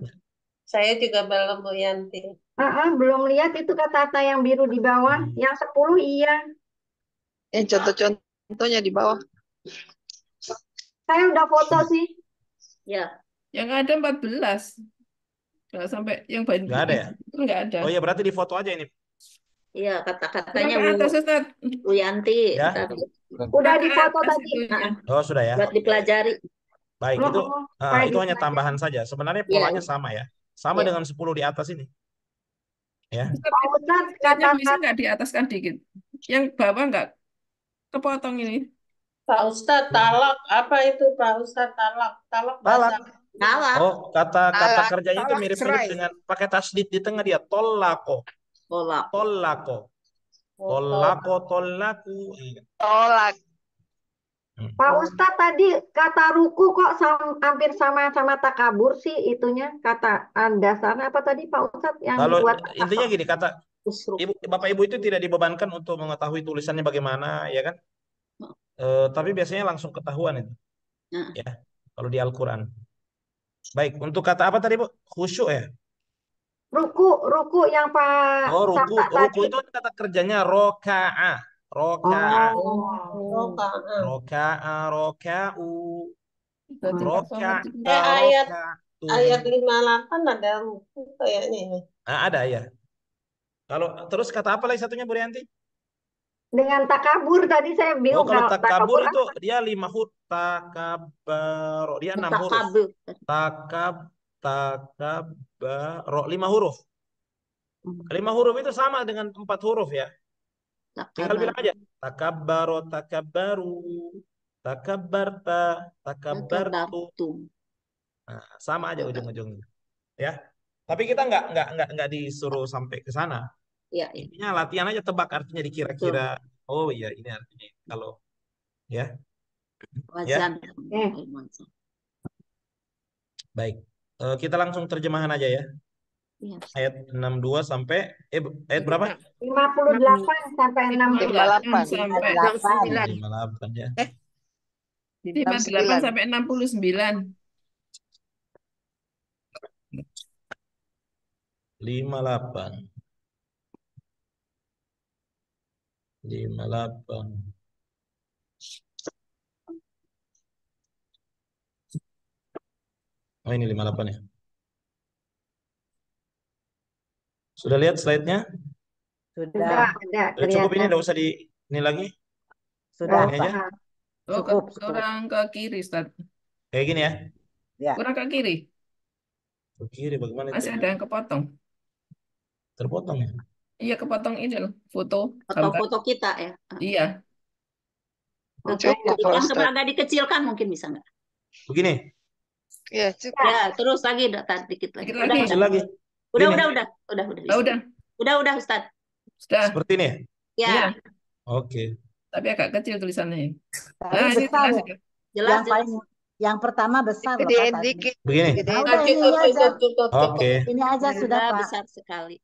Saya juga belum Bu Yanti. Uh, uh, belum lihat itu kata-kata yang biru di bawah, hmm. yang 10 iya. Yang contoh-contohnya di bawah. Saya udah foto sih. Ya. Yang ada 14. Enggak sampai yang banyak. Enggak ada ya? Enggak ada. Oh ya berarti di foto aja ini. Iya, kata-katanya Bu, ya. Bu Yanti. Ya? Udah Udah foto tadi. Oh, sudah ya. Buat dipelajari. Baik, oh, itu oh, uh, itu hanya tambahan saja. Sebenarnya iya. polanya yeah. sama ya. Sama yeah. dengan 10 di atas ini. Ya. kata kata bisa nggak di atas kan dikit? Yang bawah nggak kepotong ini. Pak Ustadz, hmm. talak apa itu Pak Ustadz, talak? Talak talak. Oh, kata kata kerjanya itu mirip-mirip dengan pakai tasdid di tengah dia tolako. Oh. Tolak. Tolako. Tolako, oh, tolaku. Tolak. Pak Ustad, tadi kata ruku kok sam, hampir sama sama takabur sih itunya kata Anda, sana apa tadi Pak Ustad yang Lalu, buat intinya gini kata ibu, bapak ibu itu tidak dibebankan untuk mengetahui tulisannya bagaimana ya kan e, tapi biasanya langsung ketahuan itu nah. ya kalau di Al-Quran baik untuk kata apa tadi bu khusyuk ya Ruku, ruku yang Pak Oh, ruku. Oh, ruku tadi. itu kata kerjanya rokaah. Rokaah. Oh. Rokaah. Rokaah, roka'u. Rokaah. Ayat ayat 58 ada ruku kayaknya ini. Ah, ada ya. Kalau terus kata apa lagi satunya Bu Rianti? Dengan takabur tadi saya bilang Oh, kalau takabur, takabur itu apa? dia lima huruf takabur. Dia enam huruf. Takabur takabaro lima huruf hmm. lima huruf itu sama dengan empat huruf ya tinggal bilang aja takabaro takabaru takabarta takabartu nah, sama aja ujung-ujungnya ya tapi kita nggak nggak nggak nggak disuruh sampai ke sana ya, ya. intinya latihan aja tebak artinya dikira-kira oh iya ini artinya kalau ya wajan Ya. Eh. Baik. Eh, kita langsung terjemahan aja ya. ya. Ayat 62 sampai eh, ayat berapa? 58 sampai 68. 58 sampai 68. 58 ya. Eh. 58 sampai 69. 58. 58. Oh, ini 58 ya. Sudah lihat slide-nya? Sudah. Sudah, eh, cukup ini, tidak usah di ini lagi? Sudah, ini aja. Oh, cukup, ke, kurang ke kiri, Ustaz. Kayak gini ya? Ya. Kurang ke kiri. Ke kiri bagaimana? Masih itu? ada yang kepotong. Terpotong ya? Iya, kepotong ini loh, foto. Foto-foto kita ya? Iya. Foto yang Kalau agak dikecilkan mungkin bisa nggak? Begini? Ya, cukup. Ya, terus lagi tadi dikit lagi. udah, lagi. Udah, lagi. Udah, udah, udah, udah, udah, udah. Udah, udah, udah Ustaz. Sudah. Seperti ini ya? Ya. Iya. Oke. Okay. Tapi agak kecil tulisannya. Tapi nah, ini jelas, ya. Ya. jelas. Yang jelas. paling yang pertama besar loh kata dikit. Begini. Oh, ini aja. Oke. Ini aja sudah Pak. besar sekali.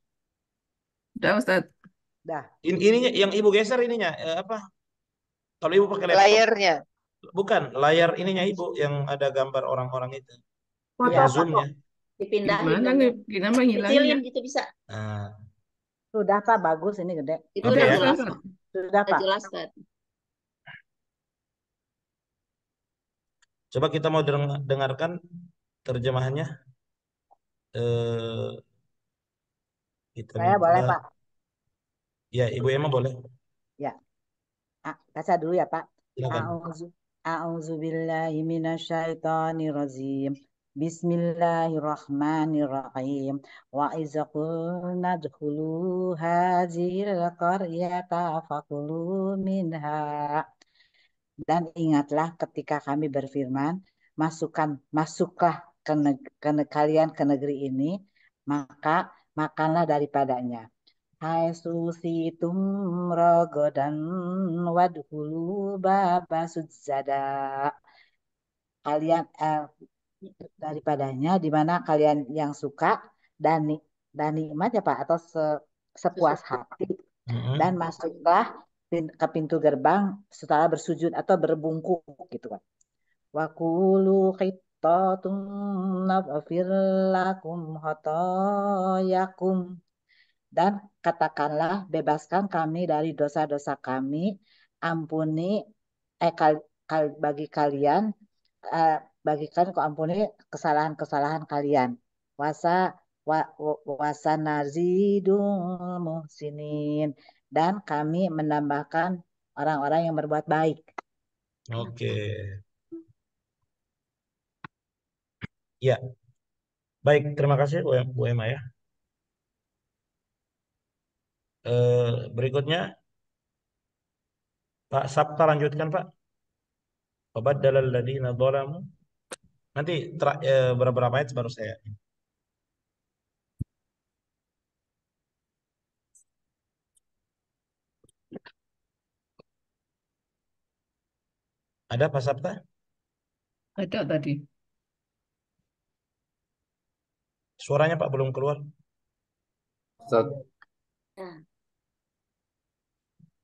Udah Ustaz. Dah. In, ininya yang Ibu geser ininya eh, apa? Kalau Ibu pakai laptop bukan layar ininya ibu yang ada gambar orang-orang itu foto, ya, zoomnya dipindahin mana nih kenapa hilangnya itu bisa nah. sudah pak bagus ini gede itu okay, ya? udah jelas sudah pak jelas Pak. coba kita mau dengarkan terjemahannya eh kita saya minta... boleh pak ya ibu Emma boleh ya ah, kasih dulu ya pak Silakan. ah, minasyaitonir rajim. Bismillahirrahmanirrahim. Wa idza qulna dkhulu hadhil qaryata faqulu minha. Dan ingatlah ketika kami berfirman, masukkan masuklah ke, neg ke kalian ke negeri ini, maka makanlah daripadanya Hai susi tumrogo dan wadhulu baba sudzada. Kalian eh, daripadanya di mana kalian yang suka dan dan nikmat ya Pak atau se, sepuas hati mm-hmm. dan masuklah ke pintu gerbang setelah bersujud atau berbungkuk gitu kan. Wakulu khitatum nafir lakum dan katakanlah bebaskan kami dari dosa-dosa kami, ampuni eh, kal, kal, bagi kalian eh, bagikan ku ampuni kesalahan-kesalahan kalian. Wasa wa, wasa nazidul muhsinin dan kami menambahkan orang-orang yang berbuat baik. Oke. Okay. Ya. Baik, terima kasih Bu Emma ya. Eh, berikutnya Pak Sabta lanjutkan Pak. obat dalal ladina dolamu. Nanti eh, berapa ayat baru saya. Ada Pak Sabta? Ada tadi. Suaranya Pak belum keluar. Ustaz. Nah.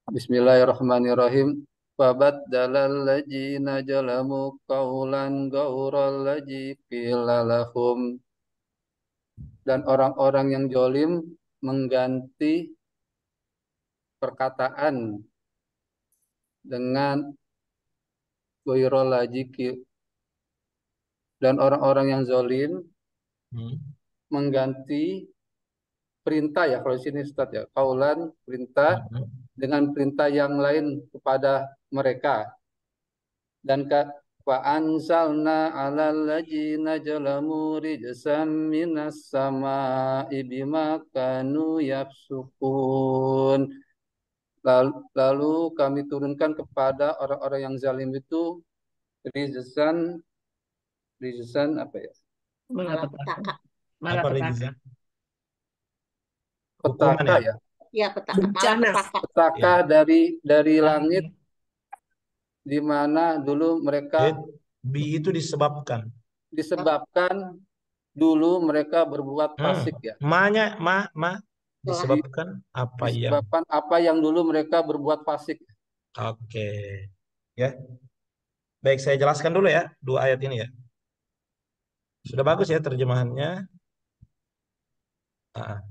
Bismillahirrahmanirrahim. Babat dalal laji najalamu kaulan gaural laji kilalahum. dan orang-orang yang jolim mengganti perkataan dengan goirolajiki dan orang-orang yang zolim hmm. mengganti perintah ya kalau di sini Ustaz ya kaulan perintah hmm dengan perintah yang lain kepada mereka. Dan wa anzalna 'alal ladzina zalamu rijsan minas sama'i bima kanu yafsukun. Lalu, lalu kami turunkan kepada orang-orang yang zalim itu rijsan rijsan apa ya? Malapetaka. Malapetaka. Malapetaka ya? ya ya petaka bencana petaka, petaka ya. dari dari langit di mana dulu mereka B itu disebabkan disebabkan dulu mereka berbuat hmm. fasik hmm. ya manya ma ma disebabkan apa ya? disebabkan yang apa yang dulu mereka berbuat fasik oke okay. ya baik saya jelaskan dulu ya dua ayat ini ya sudah bagus ya terjemahannya ah, ah.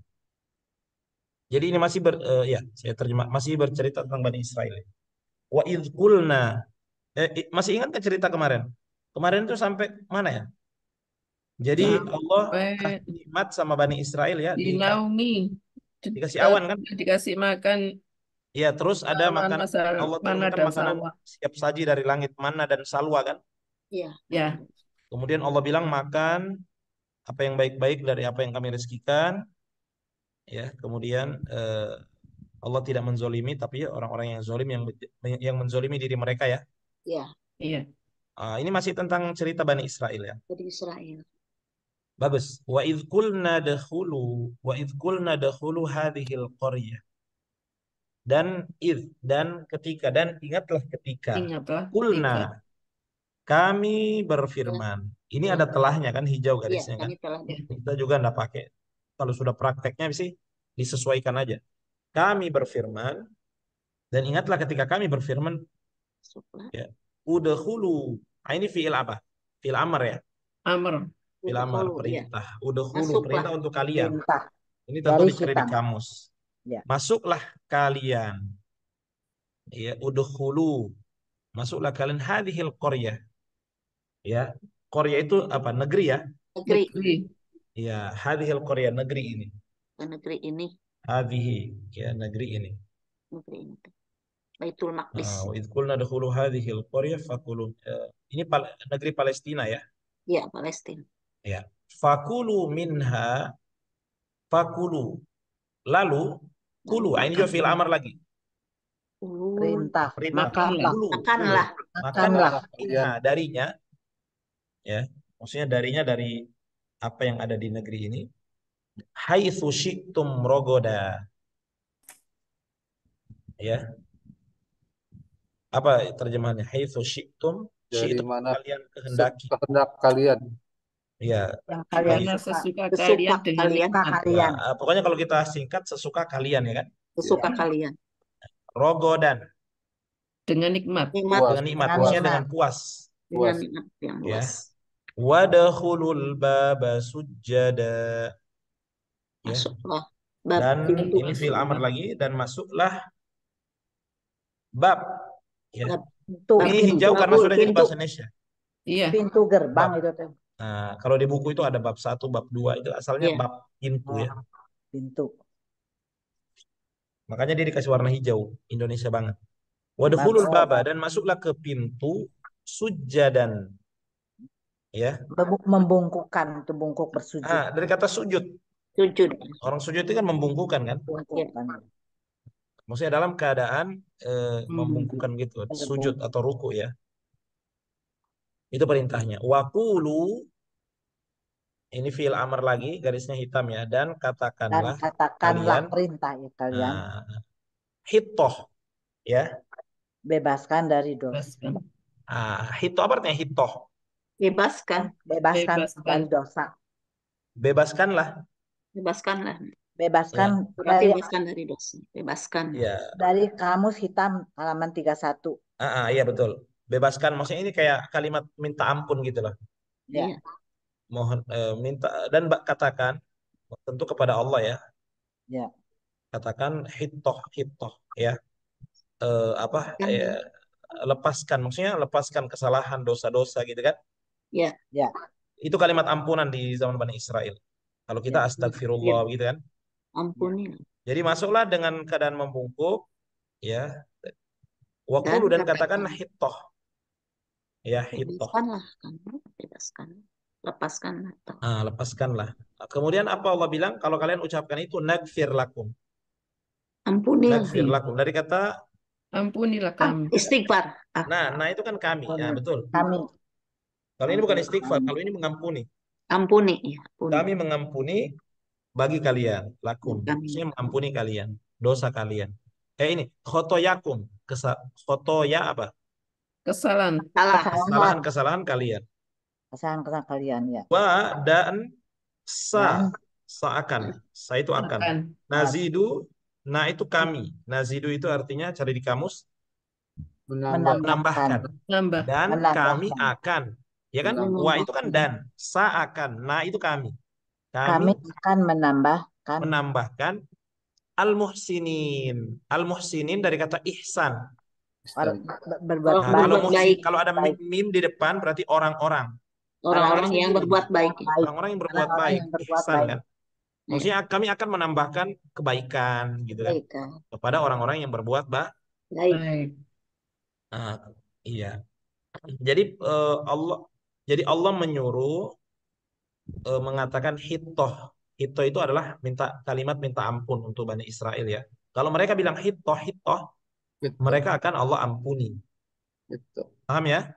Jadi ini masih ber, uh, ya saya terjemah masih bercerita tentang Bani Israel. Wa kulna eh, masih ingat ke cerita kemarin? Kemarin itu sampai mana ya? Jadi sampai Allah nikmat sama Bani Israel ya. Dilaumi. Dikasih awan kan? Dikasih makan. Ya terus ada makan masalah, Allah turunkan makanan salwa. siap saji dari langit mana dan salwa kan? Iya. Ya. Kemudian Allah bilang makan apa yang baik-baik dari apa yang kami rezekikan ya kemudian uh, Allah tidak menzolimi tapi orang-orang yang zolim yang yang menzolimi diri mereka ya, ya. iya iya uh, ini masih tentang cerita bani Israel ya bani Israel bagus wa idkulna dahulu wa idkulna dahulu hadhil qaryah dan id dan ketika dan ingatlah ketika ingatlah kulna ketika. kami berfirman ini ya. ada telahnya kan hijau garisnya ya, kan telah. kita juga enggak pakai kalau sudah prakteknya sih disesuaikan aja. Kami berfirman dan ingatlah ketika kami berfirman ya, udkhulu. Ah, ini fiil apa? Fiil amr ya. Amr. Fiil amr perintah. Ya. Udkhulu perintah untuk kalian. Perintah. Ini tentu dikredit di kamus. Ya. Masuklah kalian. Ya, udkhulu. Masuklah kalian hadhil qaryah. Ya, Korea itu apa? Negeri ya? Negeri. Ya, al Korea negeri ini. Negeri ini. Hadhihi, ya negeri ini. Negeri ini. Baitul Maqdis. Nah, id qulna al Korea fakulu. Uh, ini pal negeri Palestina ya? Iya, Palestina. Ya. Fakulu minha fakulu. Lalu kulu, nah, ini juga fil amar lagi. Perintah. Perintah. Makanlah. Kulu. Makanlah. Makanlah. Makanlah. Ya, nah, darinya. Ya, maksudnya darinya dari apa yang ada di negeri ini hai haitsu syi'tum rogoda ya apa terjemahannya haitsu syi'tum dari syi'tum mana kalian kehendaki kehendak kalian ya yang kalian sesuka, sesuka kalian dengan kalian, ah, kalian. Nah, pokoknya kalau kita singkat sesuka kalian ya kan sesuka ya. kalian rogodan dengan nikmat, nikmat. dengan nikmat Maksudnya dengan puas puas dengan nikmat yang ya. puas. Wadahulul baba sujada. Ya. Bab dan pintu. ini fil amr lagi dan masuklah bab. Ya. pintu. Ini hijau karena sudah jadi bahasa Indonesia. Iya. Pintu gerbang bab. itu tuh. Nah, kalau di buku itu ada bab satu, bab dua itu asalnya iya. bab pintu ya. Pintu. Makanya dia dikasih warna hijau, Indonesia banget. wadahulul baba dan masuklah ke pintu sujadan ya membungkukan itu bungkuk bersujud ah, dari kata sujud sujud orang sujud itu kan membungkukan kan membungkukan. maksudnya dalam keadaan eh, hmm. membungkukan gitu sujud atau ruku ya itu perintahnya wakulu ini fiil amar lagi garisnya hitam ya dan katakanlah dan katakanlah kalian, perintah ya kalian nah, hitoh ya bebaskan dari dosa ah hitoh apa artinya hitoh Bebaskan. Bebaskan, bebaskan. dari dosa. Bebaskanlah. Bebaskanlah. Bebaskan ya. dari bebaskan dari dosa. Bebaskan. Ya. Dari kamus hitam halaman 31. Ah, ah, iya betul. Bebaskan maksudnya ini kayak kalimat minta ampun gitu loh. Ya. Mohon eh, minta dan katakan tentu kepada Allah ya. Ya. Katakan hitoh hitoh ya. Eh, apa ya, lepaskan maksudnya lepaskan kesalahan dosa-dosa gitu kan Ya. Ya. Itu kalimat ampunan di zaman Bani Israel. Kalau kita ya. astagfirullah ya. gitu kan. Ampuni. Ya. Jadi masuklah dengan keadaan membungkuk ya. Wakulu dan, dan katakan hitoh. Ya, hitoh. Lepaskanlah kamu, Ah, lepaskanlah. Kemudian apa Allah bilang kalau kalian ucapkan itu nagfir lakum. Ampuni. Nagfir lakum dari kata ampunilah kami. Ah, istighfar. Ah. Nah, nah itu kan kami. Ya, betul. Kami. Kalau ini bukan istighfar, kalau ini mengampuni. Ampuni, iya, Ampuni. Kami mengampuni bagi kalian, lakum. Maksudnya mengampuni kalian, dosa kalian. Eh ini, khotoyakum. khotoya apa? Kesalahan. Kesalahan. Kesalahan kalian. Kesalahan kesalahan kalian, ya. Wa dan sa. Sa akan. Sa itu akan. Nazidu. na itu kami. Nazidu itu artinya cari di kamus. Menambahkan. menambahkan. Dan kami akan Ya kan? Wa itu kan dan, sa akan, na itu kami. Kami, kami akan menambahkan menambahkan al-muhsinin. Al-muhsinin dari kata ihsan. Berbuat nah, baik. Kalau, muhsin, kalau ada mim di depan berarti orang-orang. Orang-orang yang berbuat baik. Orang-orang yang berbuat baik. Yang ihsan kan? Maksudnya kami akan menambahkan kebaikan gitu kan baik. kepada orang-orang yang berbuat ba baik. Nah, iya. Jadi uh, Allah jadi Allah menyuruh e, mengatakan hitoh. Hitoh itu adalah minta kalimat minta ampun untuk Bani Israel ya. Kalau mereka bilang hitoh, hitoh, Betul. mereka akan Allah ampuni. Betul. Paham ya?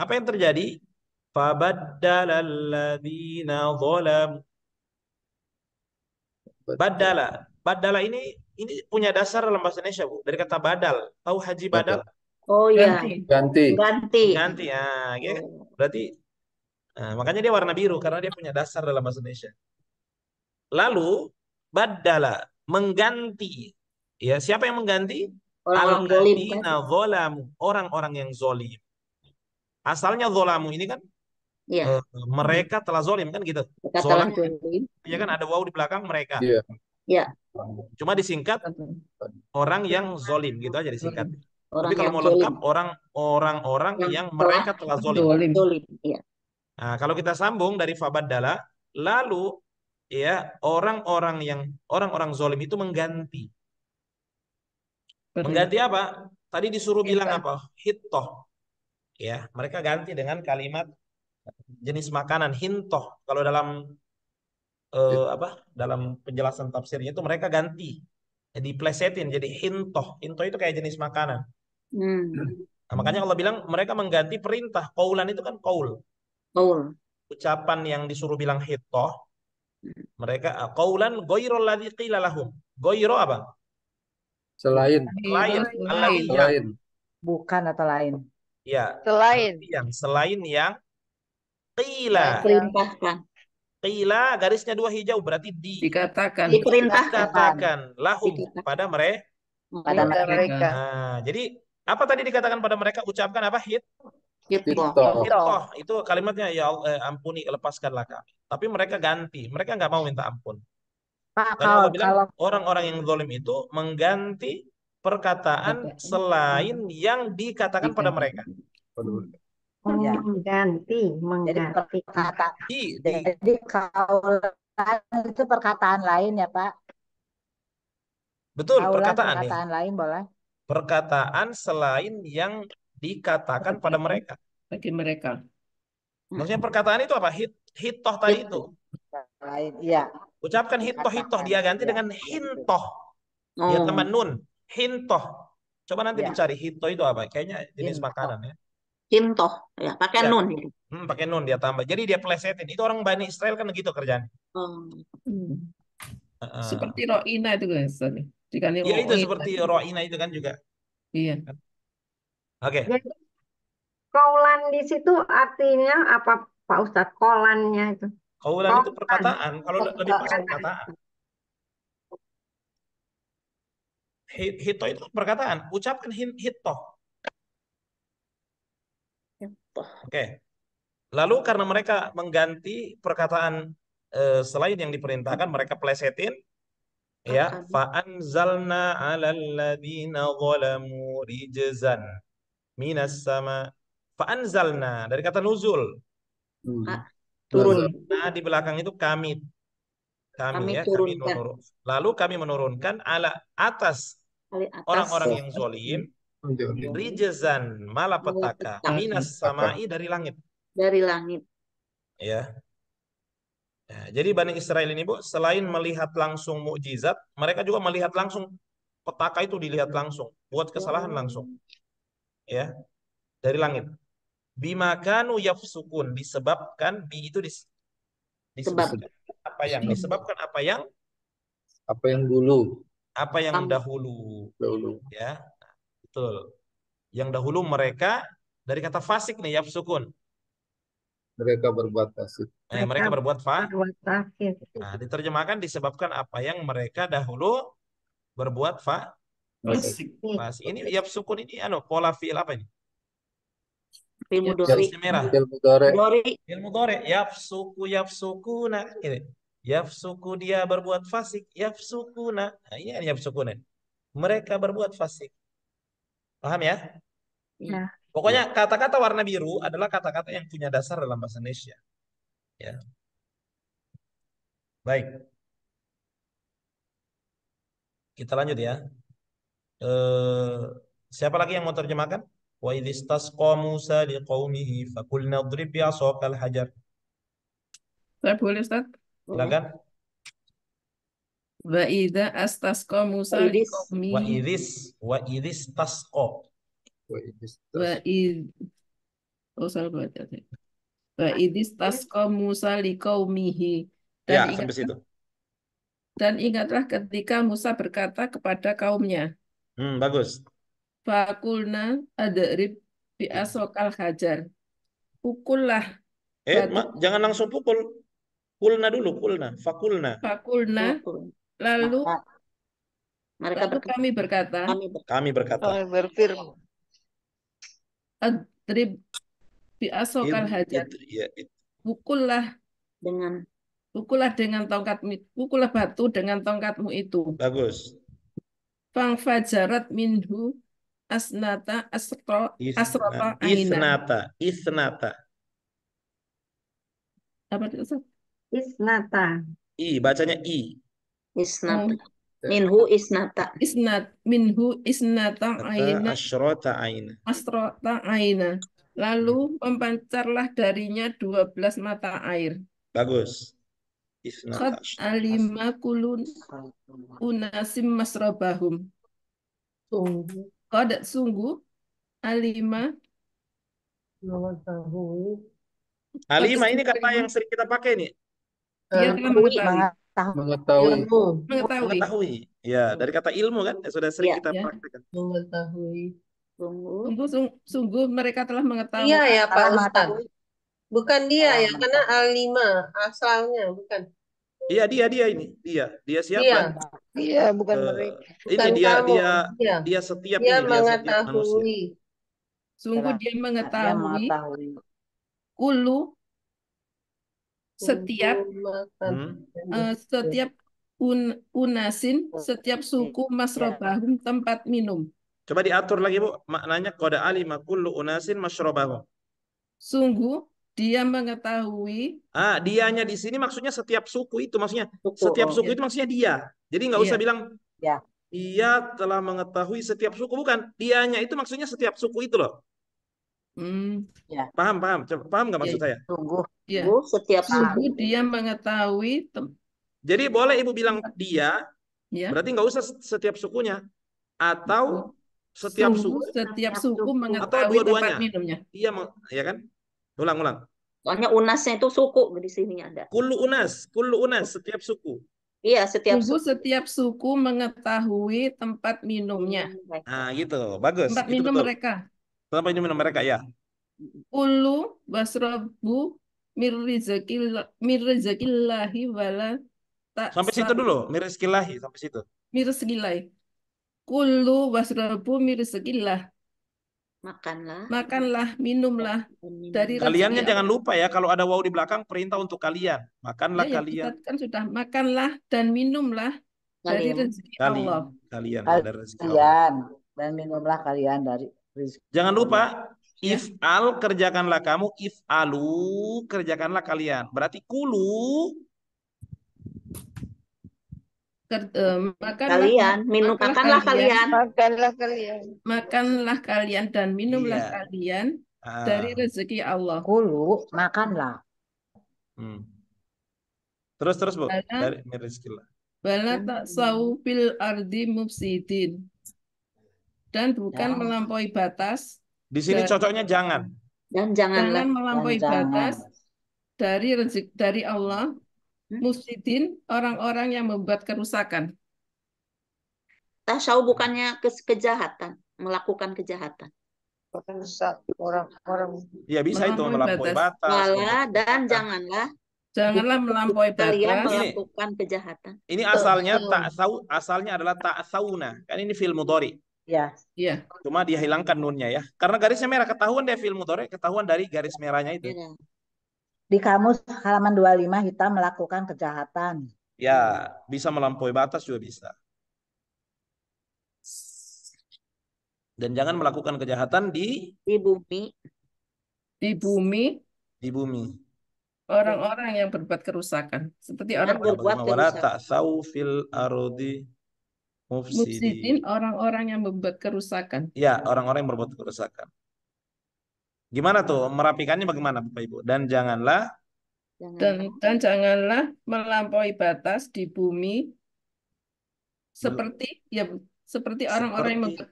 Apa yang terjadi? فَبَدَّلَ الَّذِينَ zalam. Badala. Badala ini ini punya dasar dalam bahasa Indonesia, Bu. Dari kata badal. Tahu haji badal? Oh iya. Ganti. Ganti. Ganti. Ganti ya. Berarti nah, makanya dia warna biru karena dia punya dasar dalam bahasa Indonesia. Lalu badala mengganti. Ya, siapa yang mengganti? Al-ladina kan? zolamu, orang-orang yang zolim. Asalnya zolamu ini kan ya. uh, mereka telah zolim kan gitu. Mereka zolam, telah zolim. Ya kan ada wow di belakang mereka. Ya. ya. Cuma disingkat orang yang zolim gitu aja disingkat. Orang Tapi kalau mau zolim. lengkap orang orang-orang yang, yang mereka telah zolim. zolim. zolim ya. Nah, kalau kita sambung dari fabadala, lalu ya orang-orang yang orang-orang zolim itu mengganti. Mengganti apa? Tadi disuruh bilang apa? Hitoh. Ya, mereka ganti dengan kalimat jenis makanan hintoh. Kalau dalam eh, iya. apa? Dalam penjelasan tafsirnya itu mereka ganti jadi plesetin jadi hintoh. Hintoh itu kayak jenis makanan. Hmm. Nah, makanya kalau bilang mereka mengganti perintah. Kaulan itu kan kaul. Kaul. Ucapan yang disuruh bilang hitoh. Hmm. Mereka ah, kaulan goiro ladhi qila Goiro apa? Selain. Selain. Selain. Ya. selain. Bukan atau lain. Ya. Selain. Yang selain yang qila. Perintahkan. Qila garisnya dua hijau berarti di, dikatakan diperintahkan dikatakan lahum dikatakan. pada mereka pada mereka. Nah, jadi apa tadi dikatakan pada mereka ucapkan apa hit Hitoh. Itu kalimatnya ya Allah, eh, ampuni lepaskanlah kami. Tapi mereka ganti, mereka nggak mau minta ampun. Pak, orang-orang yang zalim itu mengganti perkataan selain yang dikatakan pada mereka. Oh, ya. Mengganti, mengganti perkataan. Jadi kaulan itu perkataan lain ya Pak. Betul, perkataan. Perkataan ya. lain boleh perkataan selain yang dikatakan pada mereka. Bagi mereka. Hmm. Maksudnya perkataan itu apa? Hit, hitoh tadi itu. Iya. Ucapkan hitoh hitoh dia ganti iya. dengan hintoh. Oh. Dia teman nun. Hintoh. Coba nanti ya. dicari hitoh itu apa? Kayaknya jenis hintoh. makanan ya. Hintoh, ya pakai ya. nun. Hmm, pakai nun dia tambah. Jadi dia plesetin. Itu orang Bani Israel kan begitu kerjaan. Oh. Hmm. Uh. Seperti roina itu guys. Diganti ya itu seperti ro'ina itu kan juga. Iya. Oke. Okay. kaulan di situ artinya apa Pak Ustadz? Kolannya itu. Kaulan itu perkataan. Kalau lebih pas perkataan. Hito itu perkataan. Ucapkan hito. Hito. Oke. Okay. Lalu karena mereka mengganti perkataan eh, selain yang diperintahkan, mereka plesetin Ya, fa anzalna 'alal ladzina zalamu rijzan minas sama fa anzalna dari kata nuzul. Hmm. Turun. Nah, di belakang itu kami kami, kami ya turunkan. kami menurun. Lalu kami menurunkan ala atas orang-orang yang zalim rijzan malapetaka minas samai dari langit. Dari langit. Ya. Nah, jadi Bani Israel ini Bu, selain melihat langsung mukjizat, mereka juga melihat langsung petaka itu dilihat langsung, buat kesalahan oh. langsung. Ya. Dari langit. Bimakanu yafsukun disebabkan bi itu dis, disebabkan apa yang disebabkan apa yang apa yang dulu apa yang dahulu dahulu ya betul yang dahulu mereka dari kata fasik nih yafsukun mereka berbuat fasik. Eh, mereka berbuat fasik. Nah, diterjemahkan disebabkan apa yang mereka dahulu berbuat fa fasik. fasik. Ini yap sukun ini anu pola fiil apa ini? Fiil merah. Fiil mudhari. Fiil mudhari. Yap suku yap sukuna. Yapsuku gitu. Yap suku dia berbuat fasik. Yap sukuna. nah. Ini yap sukuna. Mereka berbuat fasik. Paham ya? Ya. Pokoknya ya. kata-kata warna biru adalah kata-kata yang punya dasar dalam bahasa Indonesia. Ya. Baik. Kita lanjut ya. E, siapa lagi yang mau terjemahkan? Wa idistasqa Musa liqaumihi faqulna idrib bi'asakal ya hajar. Saya boleh, Ustaz? Silakan. Wa idza astasqa Musa liqaumihi. Wa idhis wa Wa idis Musa liqaumihi. Dan ya, sampai situ. Dan ingatlah ketika Musa berkata kepada kaumnya. Hmm, bagus. Fakulna adrib bi asokal hajar. Pukullah. Eh, ma, jangan langsung pukul. Kulna dulu, kulna. Fakulna. Fakulna. Lalu mereka lalu kami berkata. Kami berkata. Kami berkata. Kami berfirman adrib bi asokal hajat. Iya, pukullah dengan pukullah dengan tongkat pukullah batu dengan tongkatmu itu. Bagus. Fang fajarat minhu asnata asro asrota isnata isnata apa itu Isnata. I, bacanya I. Isnata. Oh. Gitu. Minhu isnata. Isnat minhu isnata aina. Asrota aina. Asrota aina. Lalu hmm. memancarlah darinya dua belas mata air. Bagus. isnat alima kulun unasim masrobahum. Sungguh. Kod sungguh alima. Alima ini kata yang sering kita pakai nih. Ya, uh, tahu mengetahui mengetahui, mengetahui. ya dari kata ilmu kan sudah sering ya, kita ya. praktekkan mengetahui sungguh sungguh sungguh mereka telah mengetahui iya ya Pak Ustaz bukan dia Alamatan. ya karena al lima asalnya bukan Iya dia dia ini dia dia siapa? Iya, dia, bukan uh, mereka. Bukan ini dia, kamu. dia dia dia setiap dia ini, mengetahui. Dia setiap Sungguh dia mengetahui. Dia mengetahui. Kulu setiap uh, setiap un, unasin oh, setiap iya. suku masrobahum iya. tempat minum. Coba diatur lagi Bu, maknanya koda alima kullu unasin masrobahum. Sungguh dia mengetahui. Ah, dianya di sini maksudnya setiap suku itu maksudnya suku, setiap oh, suku iya. itu maksudnya dia. Jadi nggak iya. usah bilang iya. Ia telah mengetahui setiap suku bukan. Dianya itu maksudnya setiap suku itu loh. Hmm. Ya. Paham, paham. paham nggak ya, maksud ya, saya? tunggu ya. setiap sungguh hari. dia mengetahui. Jadi boleh ibu bilang dia, ya. berarti nggak usah setiap sukunya, atau setiap suku, setiap suku mengetahui atau dua-duanya. minumnya. Iya, ya kan? Ulang, ulang. Soalnya unasnya itu suku di sini ada. Kulu unas, kulu unas, setiap suku. Iya, setiap suku. setiap suku mengetahui tempat minumnya. Nah, gitu. Bagus. Tempat itu minum betul. mereka ini jaminan mereka ya? Ulu wasrabu mirrezakillahi wala tak sampai situ dulu mirrezakillahi sampai situ mirrezakillahi kulu wasrabu mirrezakillah makanlah makanlah minumlah dari kaliannya jangan lupa ya kalau ada wau di belakang perintah untuk kalian makanlah ya, kalian kita kan sudah makanlah dan minumlah kalian. dari rezeki kalian. Allah kalian kalian, dari rezeki Allah. dan minumlah kalian dari Jangan lupa ya. if al kerjakanlah kamu, if alu kerjakanlah kalian. Berarti kulu Ker, uh, makanlah, kalian minumkanlah kalian. kalian makanlah kalian makanlah kalian dan minumlah iya. kalian ah. dari rezeki Allah kulu makanlah hmm. terus terus bu Bala, dari rezeki Allah bala tak hmm. saufil ardi mufsidin dan bukan ya. melampaui batas. Di sini dari, cocoknya jangan. Dan jangan, jangan melampaui dan batas jangan. dari rezeki dari Allah. Hmm? musyidin orang-orang yang membuat kerusakan. Tasawuf bukannya ke kejahatan, melakukan kejahatan. Orang-orang. Ya bisa melampaui itu melampaui batas. batas Malah dan janganlah Janganlah melampaui batas. Kalian melakukan kejahatan. Ini asalnya tak asalnya adalah tak sauna. Kan ini film mudori. Ya. Iya. Cuma dia hilangkan nunnya ya. Karena garisnya merah ketahuan deh film motornya, ketahuan dari garis merahnya itu. Iya. Di kamus halaman 25 kita melakukan kejahatan. Ya, bisa melampaui batas juga bisa. Dan jangan melakukan kejahatan di di bumi. Di bumi. Di bumi. Orang-orang yang berbuat kerusakan, seperti orang berbuat kerusakan. Warata saufil arodi Mufsidin orang-orang yang membuat kerusakan. Ya, orang-orang yang berbuat kerusakan. Gimana tuh merapikannya bagaimana Bapak Ibu? Dan janganlah dan, dan janganlah melampaui batas di bumi seperti ya seperti orang-orang yang membuat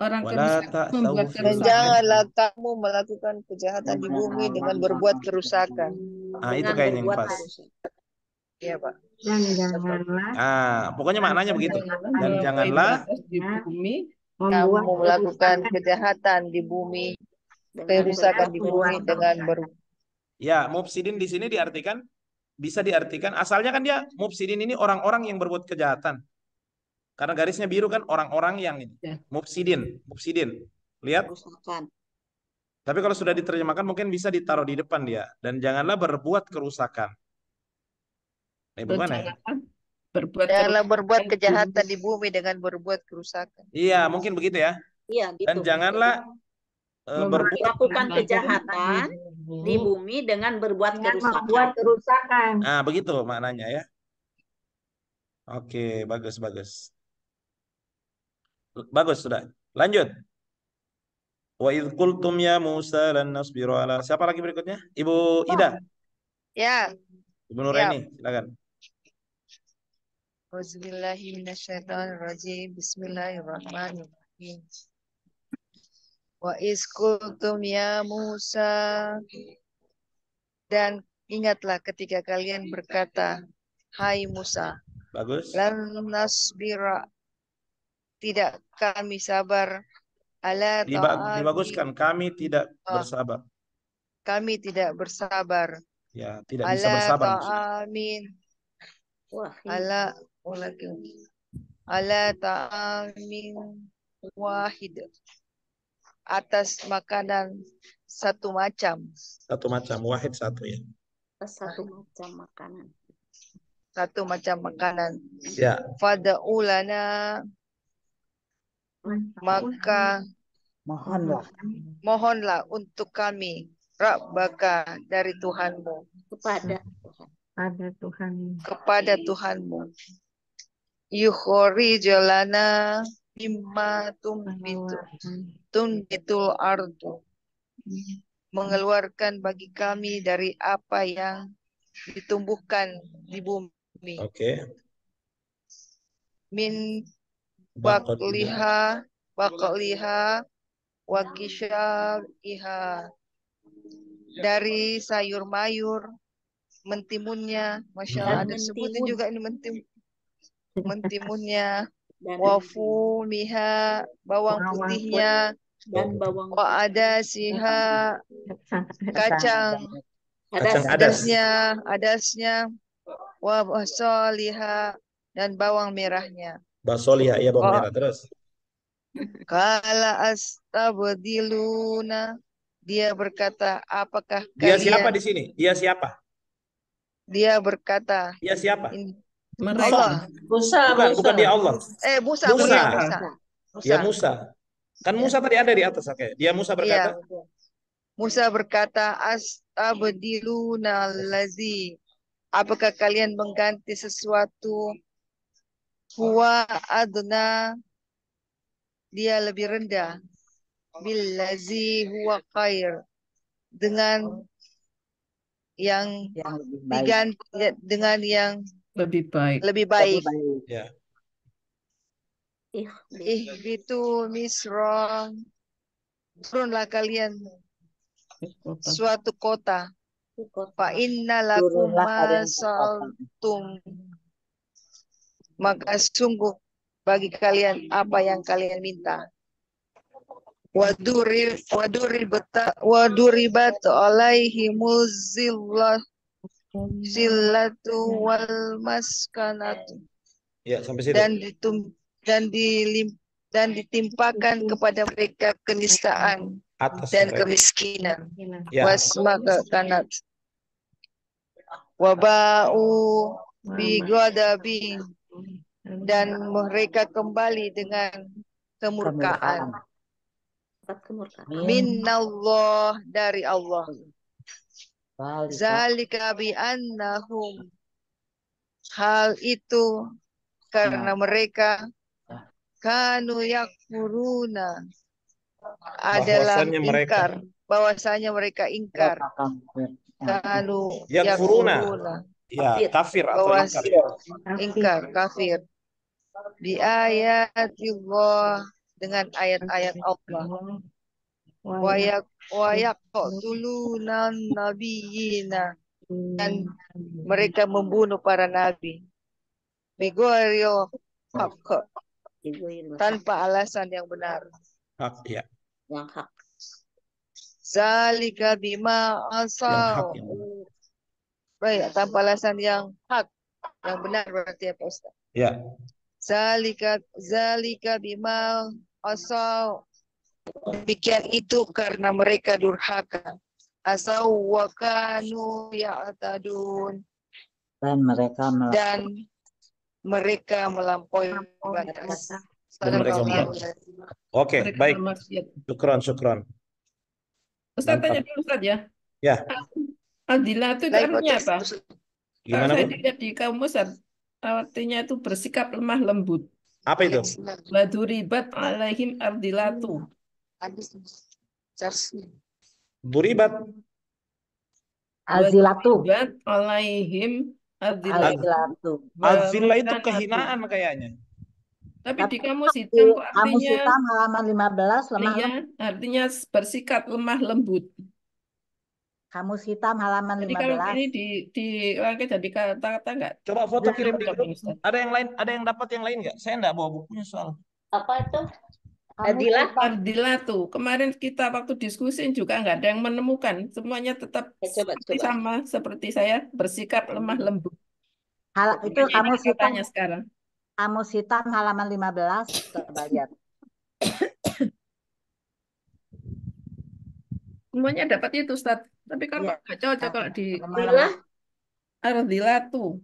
orang kerusakan membuat kerusakan. Dan janganlah kamu melakukan kejahatan di bumi dengan berbuat kerusakan. Ah, itu kayaknya yang pas. Iya, Pak. Dan iya, janganlah. Ah, pokoknya maknanya begitu. Dan janganlah di bumi kamu melakukan kejahatan di bumi, kerusakan di bumi dengan ber Ya, mufsidin di sini diartikan bisa diartikan asalnya kan dia mufsidin ini orang-orang yang berbuat kejahatan. Karena garisnya biru kan orang-orang yang ini. Ya. Mufsidin, mufsidin. Lihat. Kerusakan. Tapi kalau sudah diterjemahkan mungkin bisa ditaruh di depan dia dan janganlah berbuat kerusakan. Eh, bagaimana ya? Berbuat janganlah ya, berbuat kejahatan di iya. bumi dengan berbuat kerusakan. Iya, mungkin begitu ya. Iya, gitu. Dan janganlah eh, melakukan kejahatan di bumi dengan berbuat kerusakan. Berbuat kerusakan. Nah, begitu maknanya ya. Oke, bagus bagus. Bagus sudah. Lanjut. Wa kultum ya Musa lan nasbiru ala. Siapa lagi berikutnya? Ibu Ida. Ya. Ibu Nureni, ya. silakan. Bismillahirrahmanirrahim. Bismillahirrahmanirrahim. Wa iskultum ya Musa. Dan ingatlah ketika kalian berkata, Hai Musa. Bagus. Lan nasbira. Tidak kami sabar. Ala dibaguskan, kami tidak bersabar. Kami tidak bersabar. Ya, tidak bisa bersabar. Amin. Ala ولكن ala ta'amin wahid atas makanan satu macam satu macam wahid satu ya satu macam makanan satu macam makanan ya ulana maka mohonlah mohonlah untuk kami rabbaka dari Tuhanmu kepada kepada Tuhan kepada Tuhanmu yukhriju lana mimma tumbitu tumbitul ardu mengeluarkan bagi kami dari apa yang ditumbuhkan di bumi. Oke. Okay. Min bakliha bakliha iha dari sayur mayur mentimunnya masyaallah ada sebutin juga ini mentimun mentimunnya, wafu miha, bawang putihnya, dan bawang wa ada siha, kacang, kacang adasnya, adasnya, wa basoliha, dan bawang merahnya. Basoliha, ya bawang oh. merah terus. Kala astabdiluna dia berkata, apakah kalian... Dia siapa di sini? Dia siapa? Dia berkata. Dia siapa? In, Musa. Musa, bukan, Musa. bukan dia Allah. Eh, Musa, Musa. Musa. Musa. Ya Musa. Kan iya. Musa ya. tadi ada di atas, Okay. Dia Musa iya, berkata. Ya. Musa berkata, "Astabdiluna lazi." Apakah kalian mengganti sesuatu huwa adna dia lebih rendah Bilazi huwa khair dengan yang, yang diganti dengan yang lebih baik. Lebih baik. ya ih itu Miss misron. Turunlah kalian kota. suatu kota. Pak inna lakum masaltum. Maka sungguh bagi kalian apa yang kalian minta. Waduri waduri waduri bat alaihi muzillah silatu wal maskanatu ya sampai situ dan ditum dan dilim dan ditimpakan kepada mereka kenistaan Atas dan mereka. kemiskinan ya. wasmaka kanat wabau bigodabi dan mereka kembali dengan kemurkaan. Kemurkaan. Minallah dari Allah. Zalika annahum Hal itu karena nah. mereka nah. kanu yakfuruna adalah bahwasanya ingkar. Mereka. Bahwasanya mereka ingkar. Nah. Kanu yakfuruna. Ya, kafir atau ingkar. Ingkar, kafir. Di ayat dengan ayat-ayat Allah Iya. wayak wayak iya. dulu nan nabiyina iya dan mereka membunuh para nabi begoario hak ya, tanpa alasan yang benar hak ya yang hak zalika bima asal baik tanpa alasan yang hak yang benar berarti ya Ustaz ya zalika zalika bima asal demikian itu karena mereka durhaka asau wakanu ya'tadun dan mereka melampaui. dan mereka melampaui batas Oke, okay, baik. Syukran, syukran. Ustaz tanya dulu Ustaz ya. Ya. Adila itu baik, artinya apa? Gimana? Saya tidak di kamu Ustaz. Artinya itu bersikap lemah lembut. Apa itu? Waduribat alaihim ardilatu habis charge-nya. Duribat. Azilatu. Alaihim azilatu. Azillah itu kehinaan kayaknya. Tapi, Tapi di kamu hitam kok artinya kamus hitam halaman 15 lemah artinya, artinya bersikap lemah lembut. Kamus hitam halaman 15. Jadi kalau ini di di langkah jadi kata-kata enggak? Coba foto kirim di grup. Ada yang lain, ada yang dapat yang lain enggak? Saya enggak bawa bukunya soal. Apa itu? Nadila? Dila tuh. Kemarin kita waktu diskusi juga nggak ada yang menemukan. Semuanya tetap ya, coba, seperti coba. sama seperti saya bersikap lemah lembut. Hal itu kamu sitanya sekarang. Kamu hitam halaman 15 coba lihat. Semuanya dapat itu Ustaz. Tapi kan ya. nggak cocok kalau di Ardila tuh.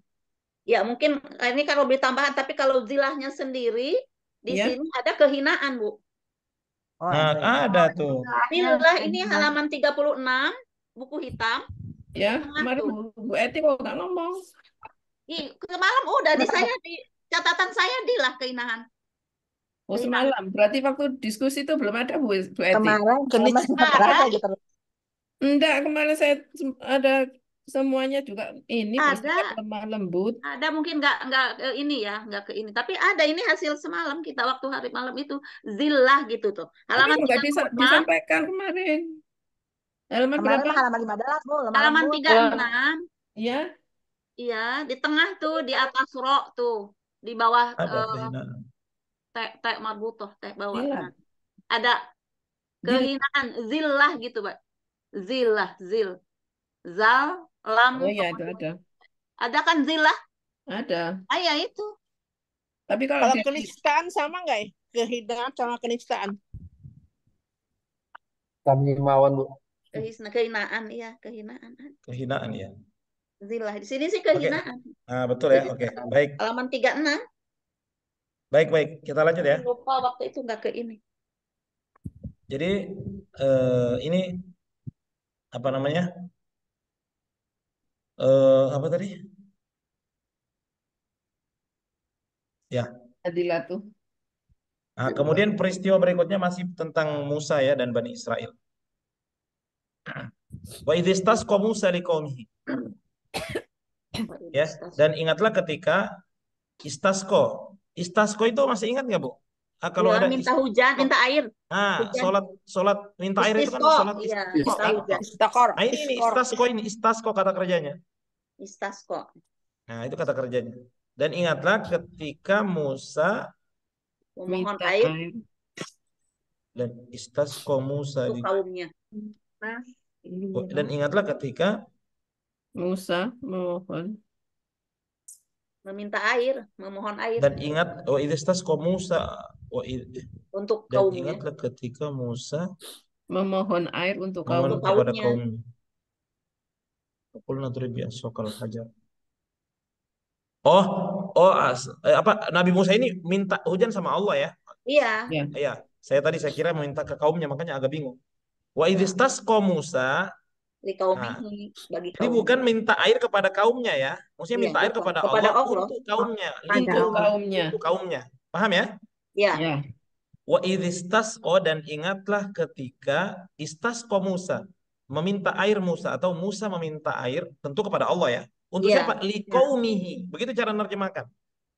Ya mungkin ini kalau beli tambahan tapi kalau zilahnya sendiri di ya. sini ada kehinaan, Bu. Oh, nah, ada, ada tuh. Bismillah, ini halaman 36, buku hitam. Ya, kemarin Bu Eti kok nggak ngomong. i semalam udah di saya di catatan saya di lah kehinaan Oh, semalam. Berarti waktu diskusi itu belum ada Bu, Eti. Kemarin, kemarin, kemarin. Enggak, kemarin saya ada semuanya juga ini ada lemah lembut ada mungkin nggak nggak ke ini ya nggak ke ini tapi ada ini hasil semalam kita waktu hari malam itu zillah gitu tuh halaman nggak bisa disampaikan kemarin halaman kemarin berapa halaman lima belas halaman tiga enam iya iya di tengah tuh di atas rok tuh di bawah tek eh, tek marbutoh tek bawah iya. ada kehinaan zillah gitu pak zillah zil zal lam. Oh iya, itu ada. Ada kan zilah? Ada. Ah ya itu. Tapi kalau, kalau kenistaan sama nggak ya? kehidangan sama kenistaan. mawon Bu. Kehinaan, ya Kehinaan. Kehinaan, ya. Zilah. Di sini sih kehinaan. Okay. Ah, betul ya. Oke, okay. baik. Halaman 36. Baik, baik. Kita lanjut ya. Lupa waktu itu nggak ke ini. Jadi, eh, ini apa namanya? uh, apa tadi? Ya. adilah tuh. Nah, kemudian peristiwa berikutnya masih tentang Musa ya dan Bani Israel. Wa idhistasqa Musa liqaumihi. Ya, dan ingatlah ketika istasko. Istasko itu masih ingat nggak, Bu? Ah, kalau ya, ada minta hujan, minta air. Nah, hujan. sholat, sholat minta air itu kan sholat iya, ah, istisqo. Nah, ini istasko ini istasko kata kerjanya. Istasko. Nah, itu kata kerjanya. Dan ingatlah ketika Musa memohon air dan istasko Musa di kaumnya. Nah, dan ingatlah ketika Musa memohon meminta air, memohon air. Dan ingat wa idastasqa Musa wa untuk dan kaumnya. ingatlah ketika Musa memohon air untuk kaum kepada kaumnya. Qulna turibi asokal hajar. Oh, oh as, eh, apa Nabi Musa ini minta hujan sama Allah ya? Iya. Ya. Iya. Saya tadi saya kira minta ke kaumnya makanya agak bingung. Wa idistasqa Musa likaumi nah. bagi kaum. Jadi bukan minta air kepada kaumnya ya. Maksudnya iya, minta ya, air kepada, kepada Allah, Allah untuk kaumnya. Untuk kaumnya. Untuk kaumnya. Paham ya? Iya. Ya. Wa oh dan ingatlah ketika istas ko Musa meminta air Musa atau Musa meminta air tentu kepada Allah ya. Untuk ya. siapa? Iya. Likaumihi. Begitu cara nerjemahkan.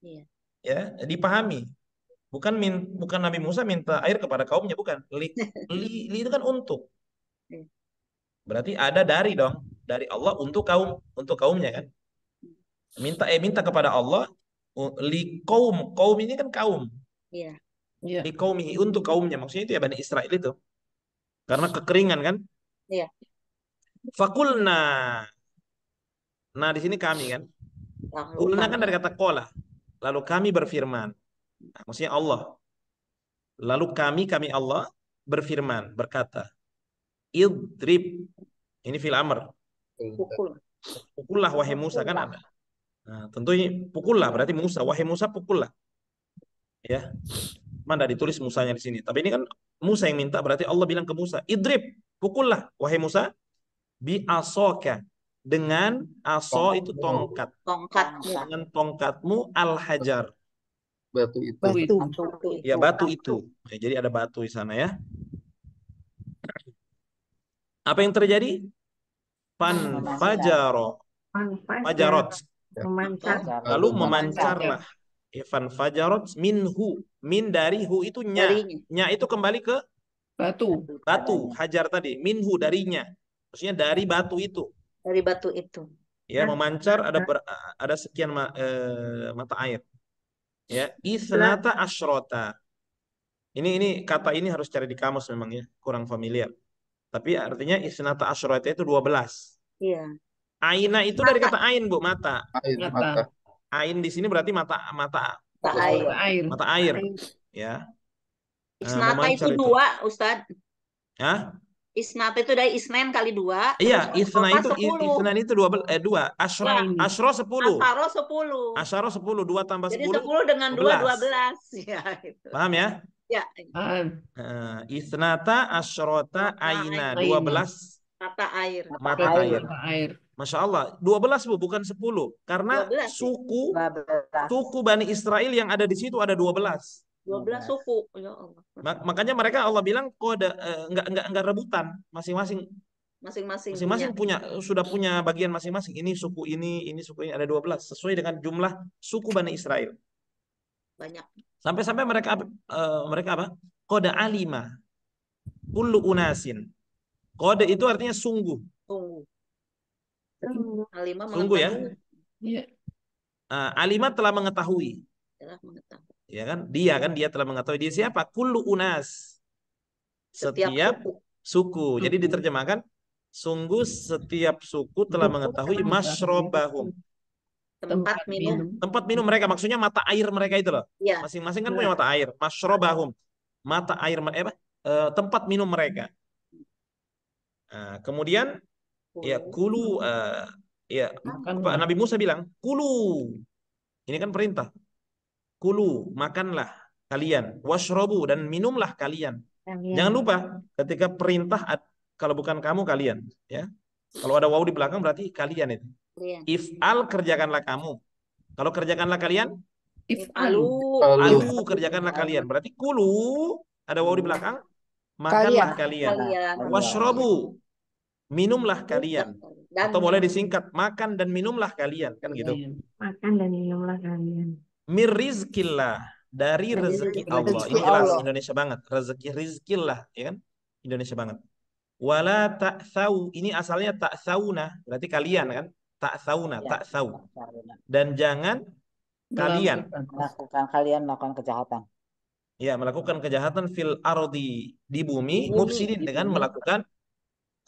Iya. Ya, dipahami. Bukan min, bukan Nabi Musa minta air kepada kaumnya, bukan. Li, li, li itu kan untuk. Iya. Berarti ada dari dong, dari Allah untuk kaum untuk kaumnya kan. Minta eh minta kepada Allah li kaum. Kaum ini kan kaum. Iya. Yeah. Li untuk kaumnya. Maksudnya itu ya Bani Israel itu. Karena kekeringan kan? Iya. Yeah. Fakulna. Nah, di sini kami kan. fakulna kan dari kata kola. Lalu kami berfirman. Nah, maksudnya Allah. Lalu kami, kami Allah berfirman, berkata idrib ini fil amr pukul pukullah wahai Musa kan ada nah, ini pukullah berarti Musa wahai Musa pukullah ya mana ditulis Musanya di sini tapi ini kan Musa yang minta berarti Allah bilang ke Musa idrib pukullah wahai Musa bi asoka dengan aso itu tongkat tongkat dengan tongkatmu al hajar batu itu batu, batu. ya batu itu ya, jadi ada batu di sana ya apa yang terjadi? Pan fajaro. Fajarot. Ya. Lalu memancarlah. Evan ya, fajarot minhu. Min dari hu itu nya. Nya itu kembali ke batu. Batu, hajar tadi. Minhu darinya. Maksudnya dari batu itu. Dari batu itu. Ya, memancar ada ber, ada sekian ma, e, mata air. Ya, isnata Ashrota Ini ini kata ini harus cari di kamus memang ya, kurang familiar. Tapi artinya isnata asyrata itu 12. Iya. Aina itu mata. dari kata ain, Bu, mata. Ain, mata. mata. Ain di sini berarti mata mata mata air. air. Mata air. Ya. air. Ya. Isnata nah, itu dua, Ustad. Ustaz. Hah? Isnata itu dari Isnen kali dua. Iya, Isna itu isnain itu dua belas eh, dua. Asro ya. Asro sepuluh. Asro sepuluh. Asro sepuluh dua tambah sepuluh. Jadi sepuluh dengan dua dua belas. Ya, itu. Paham ya? Ya. Uh, isnata asyrota aina. Dua belas. Mata air. Mata air. Mata air. Masya Allah. Dua belas bu, bukan sepuluh. Karena 12. suku 12. suku Bani Israel yang ada di situ ada dua belas. Dua belas suku. Ya Allah. Mak makanya mereka Allah bilang kok uh, eh, enggak, enggak, enggak rebutan. Masing-masing masing-masing masing-masing punya. punya sudah punya bagian masing-masing ini suku ini ini suku ini ada 12 sesuai dengan jumlah suku Bani Israel banyak. Sampai-sampai mereka uh, mereka apa? Kode alima. Kullu unasin. Kode itu artinya sungguh. Sungguh. Alima sungguh ya. Iya. Uh, alima telah mengetahui. Telah mengetahui. Ya kan? Dia kan dia telah mengetahui dia siapa? Kullu unas. Setiap, setiap suku. Jadi diterjemahkan sungguh setiap suku telah mengetahui masrobahum tempat, minum. minum. Tempat minum mereka maksudnya mata air mereka itu loh. masing iya. Masing-masing kan iya. punya mata air. masrobahum Mata air eh apa? E, tempat minum mereka. Nah, kemudian kulu. ya kulu uh, ya makan, Pak Nabi Musa bilang kulu. Ini kan perintah. Kulu, makanlah kalian, washrobu dan minumlah kalian. kalian. Jangan lupa ketika perintah kalau bukan kamu kalian, ya. Kalau ada wau di belakang berarti kalian itu kalian. Iya. al kerjakanlah kamu. Kalau kerjakanlah kalian? If Alu, alu kerjakanlah kalian. Berarti kulu ada wau di belakang. Makanlah kalian. kalian. Washrobu. Minumlah kalian. Dan Atau boleh disingkat makan dan minumlah kalian kan gitu. Iya. Makan dan minumlah kalian. Mirizkillah dari rezeki Allah. Ini jelas Indonesia banget. Rezeki rizkillah ya kan? Indonesia banget. Wala ta'thau ini asalnya ta'thauna berarti kalian kan? tak sauna, ya, tak sau. Dan jangan Belum kalian melakukan kalian melakukan kejahatan. Ya, melakukan kejahatan fil ardi di bumi, bumi mufsidin dengan melakukan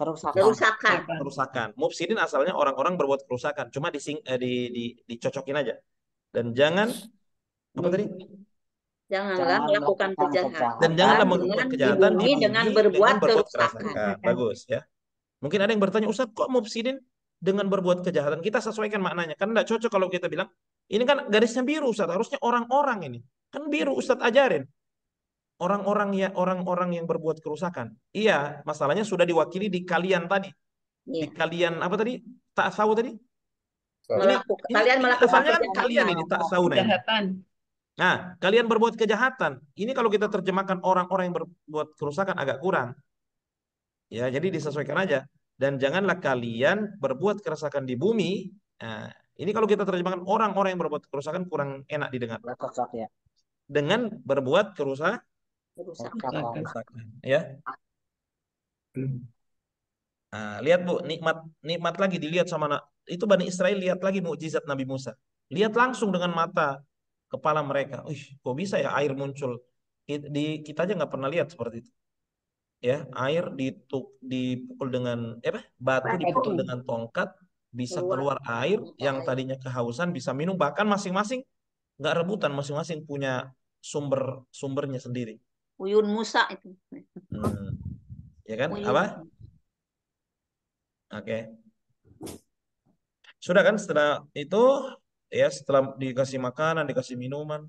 kerusakan. Kerusakan. kerusakan. Mufsidin asalnya orang-orang berbuat kerusakan, cuma dising, eh, di, di, dicocokin aja. Dan jangan apa tadi? Janganlah melakukan kejahatan. Dan janganlah melakukan kejahatan di bumi, dengan berbuat, dengan berbuat kerusakan. Bagus ya. Mungkin ada yang bertanya, Ustaz, kok mufsidin dengan berbuat kejahatan. Kita sesuaikan maknanya. Kan tidak cocok kalau kita bilang, ini kan garisnya biru Ustaz. Harusnya orang-orang ini. Kan biru Ustaz ajarin. Orang-orang ya orang-orang yang berbuat kerusakan. Iya, masalahnya sudah diwakili di kalian tadi. Iya. Di kalian apa tadi? Tak tahu tadi? Melaku, kalian melakukan kan kalian ini tak tahu kejahatan. Nah, kalian berbuat kejahatan. Ini kalau kita terjemahkan orang-orang yang berbuat kerusakan agak kurang. Ya, jadi disesuaikan aja dan janganlah kalian berbuat kerusakan di bumi. Nah, ini kalau kita terjemahkan orang-orang yang berbuat kerusakan kurang enak didengar. Ya. Dengan berbuat kerusak, kerusakan. Ya. Nah, lihat Bu, nikmat nikmat lagi dilihat sama anak. Itu Bani Israel lihat lagi mukjizat Nabi Musa. Lihat langsung dengan mata kepala mereka. Uih kok bisa ya air muncul? Di, kita aja nggak pernah lihat seperti itu ya air dituk, dipukul dengan eh apa batu dipukul dengan tongkat bisa keluar air yang tadinya kehausan bisa minum bahkan masing-masing nggak rebutan masing-masing punya sumber sumbernya sendiri Uyun Musa itu hmm. ya kan Uyun. apa oke okay. sudah kan setelah itu ya setelah dikasih makanan dikasih minuman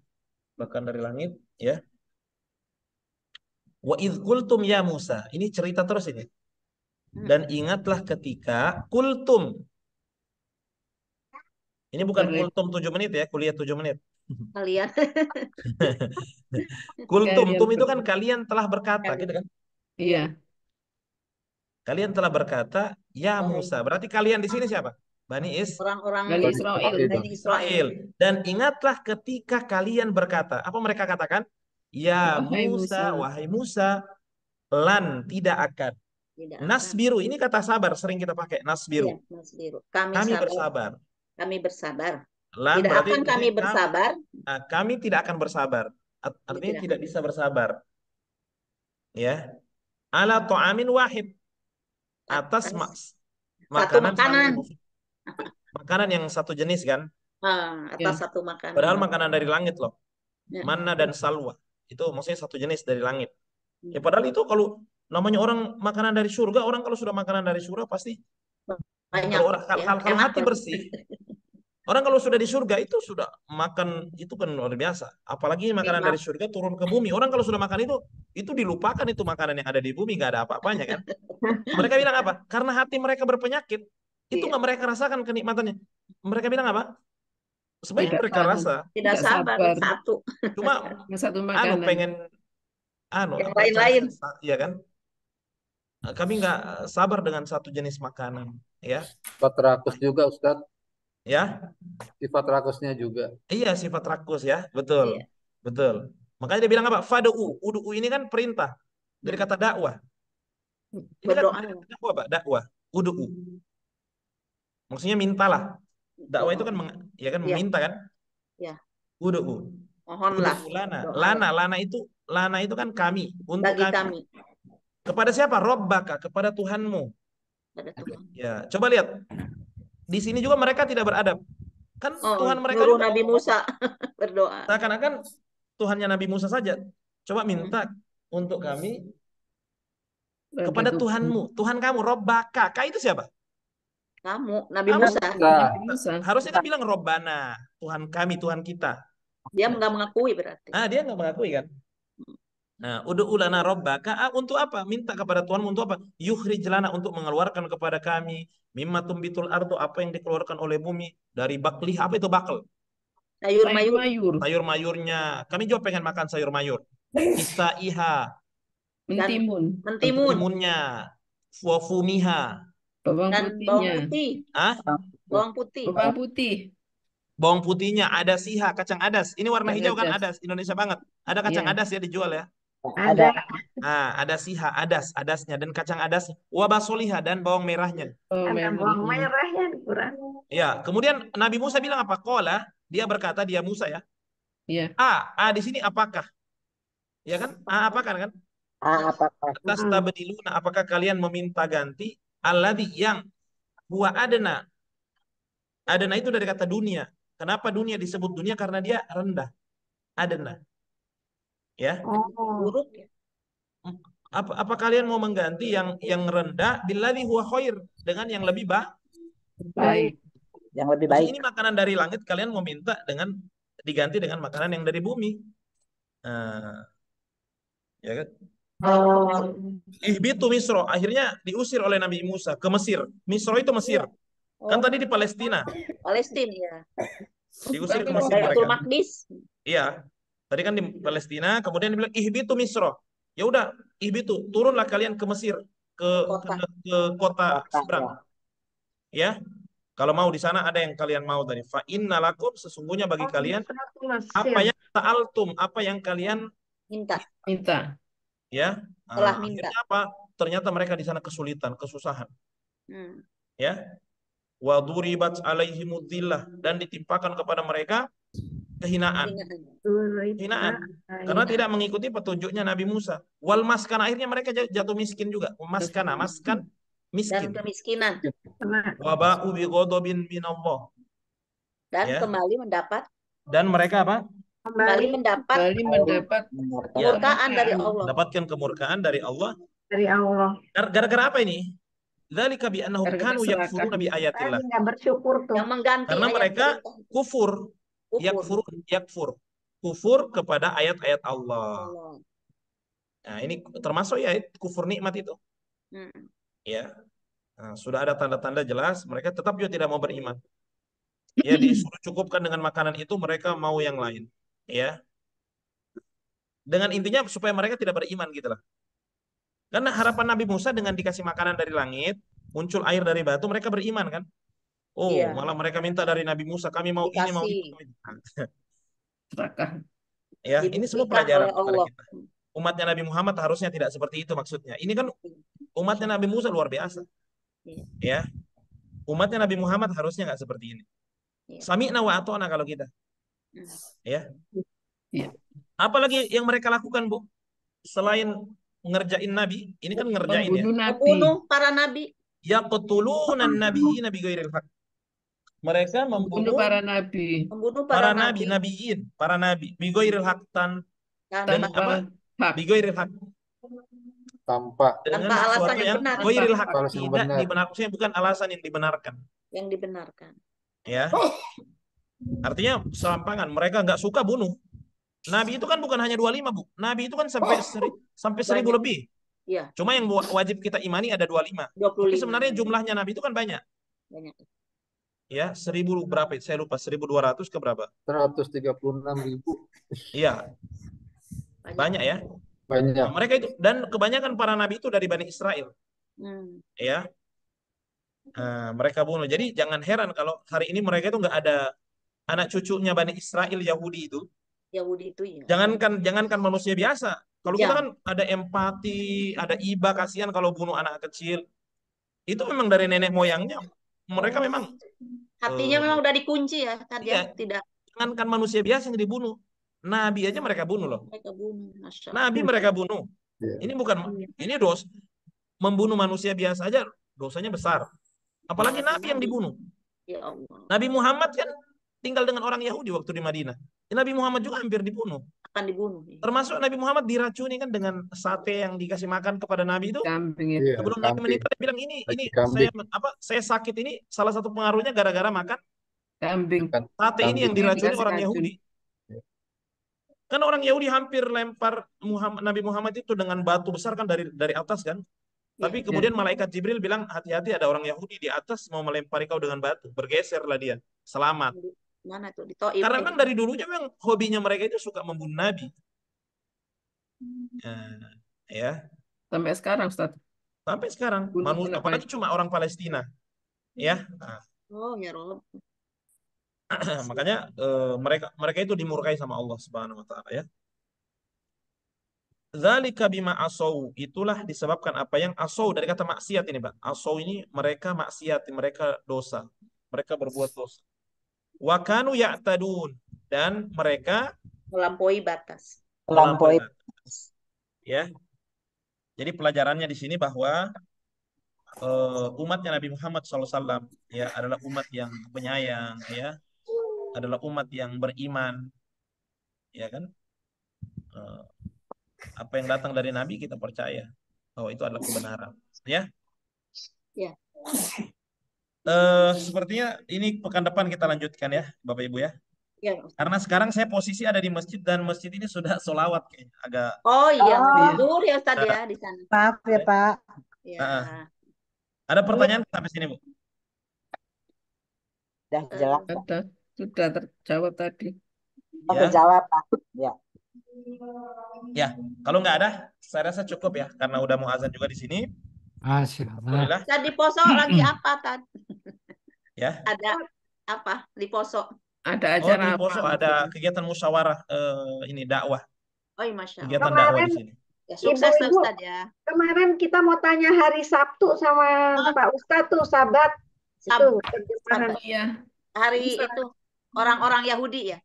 bahkan dari langit ya Wa kultum ya Musa. Ini cerita terus ini. Hmm. Dan ingatlah ketika kultum. Ini bukan kultum 7 menit ya, kuliah 7 menit. Kalian. kultum, tum itu kan kalian telah berkata, gitu kan? Iya. Kalian telah berkata, ya Musa. Berarti kalian di sini ah. siapa? Bani Is orang-orang Bani Israel. Israel. Dan ingatlah ketika kalian berkata, apa mereka katakan? Ya wahai Musa, Musa, wahai Musa, lan tidak akan. Tidak nasbiru, ini kata sabar sering kita pakai, nasbiru. Iya, ya, nasbiru. Kami, kami bersabar. Kami bersabar. Lan, tidak akan kami bersabar. Kami, nah, kami tidak akan bersabar. Artinya tidak, tidak bisa bersabar. Ya. Ala to'amin wahid. Atas, Atas makanan, makanan. makanan yang satu jenis kan? Ah, atas ya. satu makanan. Padahal makanan dari langit loh. Ya. Mana dan salwa itu maksudnya satu jenis dari langit ya iya. padahal itu kalau namanya orang makanan dari surga orang kalau sudah makanan dari surga pasti banyak kalau orang, ya, hati bersih orang kalau sudah di surga itu sudah makan itu kan luar biasa apalagi iya, makanan Memang. dari surga turun ke bumi orang kalau sudah makan itu itu dilupakan itu makanan yang ada di bumi gak ada apa-apanya kan mereka bilang apa karena hati mereka berpenyakit itu iya. nggak iya. mereka rasakan kenikmatannya mereka bilang apa sebenarnya mereka rasa tidak sabar, satu cuma satu makanan. anu pengen anu yang lain-lain Iya kan nah, kami nggak sabar dengan satu jenis makanan ya sifat rakus juga Ustad. ya sifat rakusnya juga iya sifat rakus ya betul iya. betul makanya dia bilang apa fadu udu ini kan perintah dari kata dakwah ini kan Berdoa. kan dakwah pak dakwah udu maksudnya mintalah dakwah iya. itu kan meng, ya kan iya. meminta kan? Ya. Udu. Mohonlah. lana. Lana, lana itu lana itu kan kami untuk Bagi kami. kami. Kepada siapa? Robbaka, kepada Tuhanmu. kepada Tuhan. Ya, coba lihat. Di sini juga mereka tidak beradab. Kan oh, Tuhan mereka juga, Nabi Musa berdoa. Seakan-akan Tuhannya Nabi Musa saja. Coba hmm. minta hmm. untuk kami kepada Tuhanmu, Tuhan kamu, Robbaka. kak itu siapa? kamu Nabi kamu, Musa. Musa. Harusnya kan bilang Robbana, Tuhan kami, Tuhan kita. Dia nggak mengakui berarti. Ah, dia nggak mengakui kan? Nah, udah ulana robbaka ah, untuk apa? Minta kepada Tuhan untuk apa? Yuhri jelana untuk mengeluarkan kepada kami mimma tumbitul ardu apa yang dikeluarkan oleh bumi dari baklih apa itu bakal? Sayur mayur. mayur. Sayur mayurnya. Kami juga pengen makan sayur mayur. Kita iha. Mentimun. Mentimun. Mentimunnya. Wafumiha Bawang putihnya. bawang putih. Bawang putih. Bawang putih. Bawang putihnya ada siha, kacang adas. Ini warna hijau kan adas, Indonesia banget. Ada iya. kacang ya. adas ya dijual ya. Ada. Nah, ada siha, adas, adasnya dan kacang adas, wabasoliha dan bawang merahnya. Oh, bawang merahnya kurang. Ya, kemudian Nabi Musa bilang apa? Kola, dia berkata dia Musa ya. Iya. ah, ah di sini apakah? Ya kan? ah apakah kan? ah apakah? Atas tabediluna, apakah kalian meminta ganti Alladhi yang huwa adna. Adna itu dari kata dunia. Kenapa dunia disebut dunia? Karena dia rendah. Adna. Ya. Oh. buruk. apa, apa kalian mau mengganti yang yang rendah billadhi huwa khair dengan yang lebih ba baik. Yang lebih baik. Ini makanan dari langit kalian mau minta dengan diganti dengan makanan yang dari bumi. Uh, ya kan? Eh, ihbitu Misro akhirnya diusir oleh Nabi Musa ke Mesir. Misro itu Mesir. Iya. Kan oh. Kan tadi di Palestina. Palestina ya. Diusir ke Mesir mereka. Iya. Tadi kan di Palestina, kemudian dibilang ihbitu Misro. Ya udah, ihbitu, turunlah kalian ke Mesir, ke kota. ke, ke kota seberang. Iya. Ya. Kalau mau di sana ada yang kalian mau tadi. Fa innalakum sesungguhnya bagi oh, kalian apa iya. yang ta'altum, apa yang kalian minta. Minta ya telah eh, minta Akhirnya apa ternyata mereka di sana kesulitan kesusahan hmm. ya waduribat mudillah dan ditimpakan kepada mereka kehinaan Kehinaan. karena tidak mengikuti petunjuknya Nabi Musa wal maskan akhirnya mereka jatuh miskin juga Maskan, maskan miskin dan kemiskinan wabau godobin minallah dan ya. kembali mendapat dan mereka apa kembali mendapat kembali mendapat kemurkaan dari Allah. Dapatkan kemurkaan dari Allah. Dari Allah. Gara-gara apa ini? Dzalika bi annahum kanu yakfuruna bi ayatillah. Yang bersyukur tuh. Yang Karena mereka kufur kufur. kufur. Yakfur yakfur. Kufur kepada ayat-ayat Allah. Nah, ini termasuk ya kufur nikmat itu. Hmm. Ya. Nah, sudah ada tanda-tanda jelas mereka tetap juga tidak mau beriman. Ya disuruh cukupkan dengan makanan itu mereka mau yang lain ya dengan intinya supaya mereka tidak beriman gitu lah karena harapan Nabi Musa dengan dikasih makanan dari langit muncul air dari batu mereka beriman kan oh iya. malah mereka minta dari Nabi Musa kami mau dikasih. ini mau itu ya ini semua pelajaran Allah. kita umatnya Nabi Muhammad harusnya tidak seperti itu maksudnya ini kan umatnya Nabi Musa luar biasa iya. ya umatnya Nabi Muhammad harusnya nggak seperti ini. Iya. Sami'na wa anak kalau kita. Ya. ya. Apalagi yang mereka lakukan, Bu? Selain ngerjain nabi, ini kan ngerjain ya. Membunuh para nabi. Ya qatulunan nabi nabi ghairil haq. Mereka membunuh, membunuh para nabi. Membunuh para, para nabi, nabiin, para nabi. ghairil haq tan tanpa apa? Hak. haq. Tanpa dengan tanpa alasan yang, yang benar. Goiril haq tidak dibenarkan, bukan alasan yang dibenarkan. Yang dibenarkan. Ya. Oh. Artinya serampangan. Mereka nggak suka bunuh. Nabi itu kan bukan hanya 25, Bu. Nabi itu kan sampai oh. seri, sampai seribu lebih. Iya. Cuma yang wajib kita imani ada 25. 25. Tapi sebenarnya jumlahnya Nabi itu kan banyak. Banyak. Ya, seribu berapa? Saya lupa, seribu dua ratus ke berapa? enam ribu. Iya. Banyak, ya. Banyak. mereka itu dan kebanyakan para nabi itu dari Bani Israel. Hmm. Ya. Nah, mereka bunuh. Jadi jangan heran kalau hari ini mereka itu nggak ada anak cucunya Bani Israel Yahudi itu. Yahudi itu ya. Jangankan jangankan manusia biasa. Kalau ya. kita iya. kan ada empati, ada iba kasihan kalau bunuh anak kecil. Itu memang dari nenek moyangnya. Mereka oh, memang gitu. hatinya uh, memang udah dikunci ya, tadi ya. tidak. Jangankan manusia biasa yang dibunuh. Nabi aja iya. mereka bunuh loh. Mereka bunuh. Nabi mereka bunuh. Ya. Ini bukan iya. ini dos membunuh manusia biasa aja dosanya besar. Apalagi Nabi yang dibunuh. Ya Allah. Nabi Muhammad kan tinggal dengan orang Yahudi waktu di Madinah. Ya, Nabi Muhammad juga hampir dibunuh. Akan dibunuh. Ya. Termasuk Nabi Muhammad diracuni kan dengan sate yang dikasih makan kepada Nabi itu. Kambing ya. Sebelum Nabi meninggal dia bilang ini ini saya apa saya sakit ini salah satu pengaruhnya gara-gara makan kambing. Sate kambing. ini yang diracuni orang Yahudi. Yahudi. Kan orang Yahudi hampir lempar Muhammad, Nabi Muhammad itu dengan batu besar kan dari dari atas kan. Iya, Tapi ya, kemudian ya. malaikat Jibril bilang hati-hati ada orang Yahudi di atas mau melempari kau dengan batu. Bergeserlah dia. Selamat. Iya mana tuh di Toib. Karena memang gitu. dari dulunya memang hobinya mereka itu suka membunuh Nabi. Hmm. Nah, ya. Sampai sekarang Ustaz. Sampai sekarang. Manusia apalagi cuma orang Palestina. Ya. Hmm. Nah. Oh, ya Rob. Makanya eh, mereka mereka itu dimurkai sama Allah Subhanahu wa taala ya. Zalika bima asau itulah disebabkan apa yang asau dari kata maksiat ini, Pak. Asau ini mereka maksiat, mereka dosa. Mereka berbuat dosa. Wakanu tadun dan mereka melampaui batas. Melampaui batas. Ya. Jadi pelajarannya di sini bahwa uh, umatnya Nabi Muhammad SAW ya adalah umat yang penyayang ya adalah umat yang beriman ya kan uh, apa yang datang dari Nabi kita percaya bahwa itu adalah kebenaran ya ya uh, sepertinya ini pekan depan kita lanjutkan ya, Bapak Ibu ya. Ya. Karena sekarang saya posisi ada di masjid dan masjid ini sudah solawat kayaknya agak. Oh iya, oh, iya. ya Ustaz ya di sana. Maaf ya Pak. Ya. Uh, ada pertanyaan sampai sini Bu? Sudah jelas. Ada, sudah terjawab tadi. ya. terjawab Pak. Ya. Ya, kalau nggak ada, saya rasa cukup ya karena udah mau azan juga di sini. Masya ah, Allah. di Poso hmm, lagi hmm. apa, Tan? Ya. Ada apa di Poso? Ada oh, acara oh, di Poso apa? ada kegiatan musyawarah uh, ini dakwah. Oh, iya, Masya Kegiatan kemarin, dakwah di sini. Ya, sukses Ibu, Ustaz ya. Kemarin kita mau tanya hari Sabtu sama oh. Pak Ustadz tuh, sahabat. Sabtu. Iya. Hari Ustaz. itu orang-orang Yahudi ya?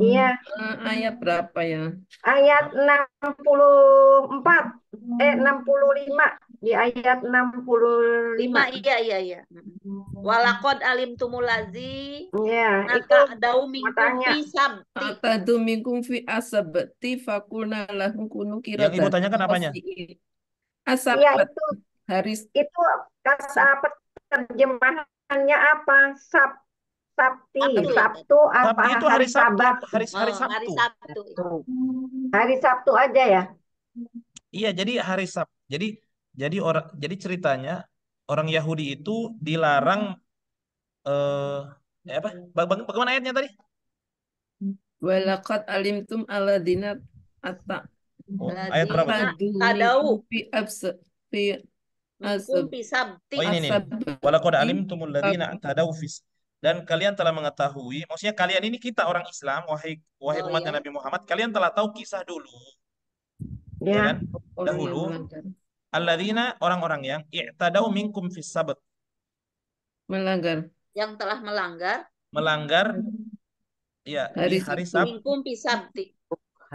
Iya. Hmm. Eh, ayat berapa ya? Ayat 64 eh 65. Di ayat 65. Nah, iya iya iya. Hmm. Walakod alim tumulazi. Iya, yeah, itu dau mingkum fi sabti. Atadu mingkum fi asabti fakulna lahum kunu kira Yang ibu tanyakan apanya? asabti ya, itu. Haris. Itu kasabat terjemahannya apa? Sab Sabti, Sabtu, Sabtu apa Sabtu itu hari, hari Sabtu, Sabat? Hari, oh, hari Sabtu. Hari Sabtu. Hari Sabtu aja ya. Iya, jadi hari Sabtu. Jadi jadi orang jadi ceritanya orang Yahudi itu dilarang eh, ya apa? Bagaimana ayatnya tadi? Walakat alimtum dinat atta. Oh, ayat berapa? Tadau. Fi absa fi asab. Oh ini nih. Walakad alimtum aladina tadau fi dan kalian telah mengetahui, maksudnya kalian ini kita orang Islam, wahai wahai oh, umat iya. Nabi Muhammad, kalian telah tahu kisah dulu, ya, ya kan? Oh, iya, Dahulu, Alladzina orang-orang yang i'tadau minkum fis sabat. Melanggar. Yang telah melanggar. Melanggar. Ya, hari, hari Sabtu. Minkum fis sabti.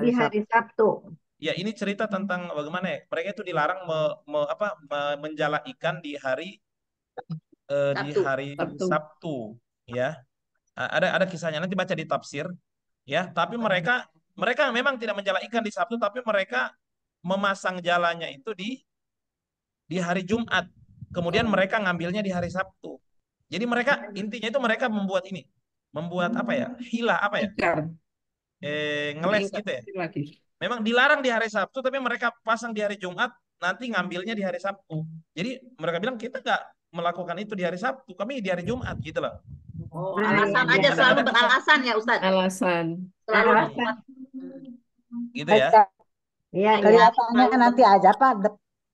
Di hari Sabtu. Ya, ini cerita tentang bagaimana ya? Mereka itu dilarang me, me, apa, me, menjala ikan di hari eh, di hari Sabtu, Sabtu ya. Ada ada kisahnya nanti baca di tafsir ya, tapi mereka mereka memang tidak menjala ikan di Sabtu tapi mereka memasang jalannya itu di di hari Jumat. Kemudian oh. mereka ngambilnya di hari Sabtu. Jadi mereka intinya itu mereka membuat ini, membuat apa ya? Hmm. Hila apa ya? Eh, ngeles gitu ya. Memang dilarang di hari Sabtu, tapi mereka pasang di hari Jumat, nanti ngambilnya di hari Sabtu. Jadi mereka bilang kita nggak melakukan itu di hari Sabtu, kami di hari Jumat gitu loh. Oh, nah, alasan iya, aja iya, selalu iya. beralasan ya Ustaz. Alasan. Selalu alasan. Gitu ya. Iya, kelihatannya nanti aja Pak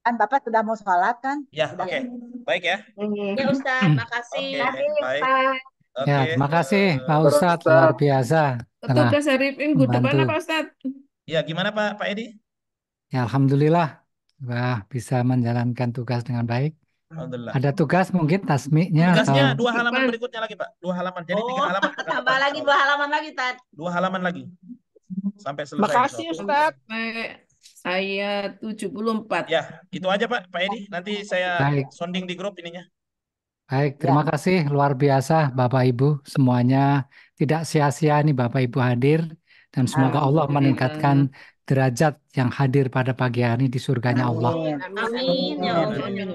kan Bapak sudah mau sholat kan? Ya, oke. Okay. Baik ya. Hmm. Ya Ustaz, hmm. makasih. Okay, baik. Okay. Ya, terima kasih eh, Pak Ustaz, luar biasa. Petugas hari ini depan apa Ustaz? Ya, gimana Pak Pak Edi? Ya, alhamdulillah. Wah, bisa menjalankan tugas dengan baik. Alhamdulillah. Ada tugas mungkin tasmiknya Tugasnya atau... dua halaman berikutnya lagi, Pak. Dua halaman. Jadi oh, tiga halaman. Tambah lagi dua halaman lagi, Tad. Dua halaman lagi. Sampai selesai. Makasih, Ustaz. Saya 74. Ya, itu aja Pak, Pak Edi. Nanti saya Baik. sounding di grup ininya. Baik, terima ya. kasih luar biasa Bapak Ibu semuanya. Tidak sia-sia nih Bapak Ibu hadir dan semoga Allah meningkatkan derajat yang hadir pada pagi hari di surganya Allah. Amin. Amin. Ya Amin.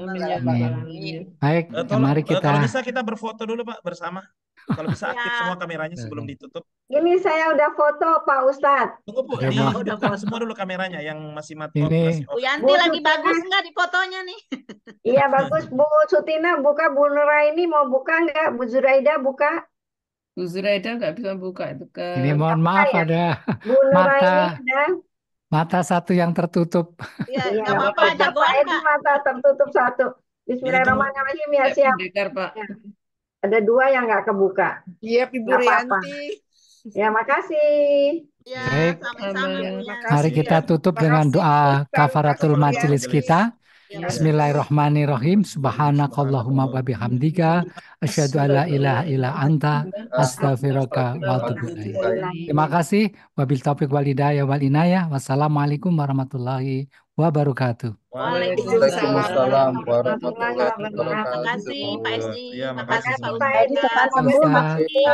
Amin. Baik, eh, tolong, mari eh, kita. Kalau bisa kita berfoto dulu Pak bersama. Kalau bisa aktif ya. semua kameranya iya, sebelum iya. ditutup. Ini saya udah foto Pak Ustad. Tunggu Bu, ya, udah foto semua dulu kameranya yang masih mati. Ini. Bu Yanti lagi bagus nggak di fotonya nih? Iya bagus Bu Sutina buka Bu ini mau buka nggak? Bu Zuraida buka? Bu Zuraida nggak bisa buka itu ke. Ini mohon maaf ya? ada Bu mata mata satu yang tertutup. Iya, iya nggak ya, apa-apa. Mata tertutup satu. Bismillahirrahmanirrahim ya siap. Dekar, Pak. Ya. Ada dua yang nggak kebuka. Iya, yep, Ibu Rianti. Apa -apa. Ya, makasih. Ya, Baik, sama -sama. mari kita tutup makasih. dengan doa kafaratul majelis kita. Ya. Bismillahirrahmanirrahim. Subhanakallahumma wa bihamdika asyhadu alla ilaha illa anta astaghfiruka wa atubu Terima kasih. Wabil taufik wal hidayah wal inayah. Wassalamualaikum warahmatullahi wabarakatuh. Waalaikumsalam warahmatullahi wabarakatuh. Terima kasih Pak iya, Edi. Terima kasih Pak Edi.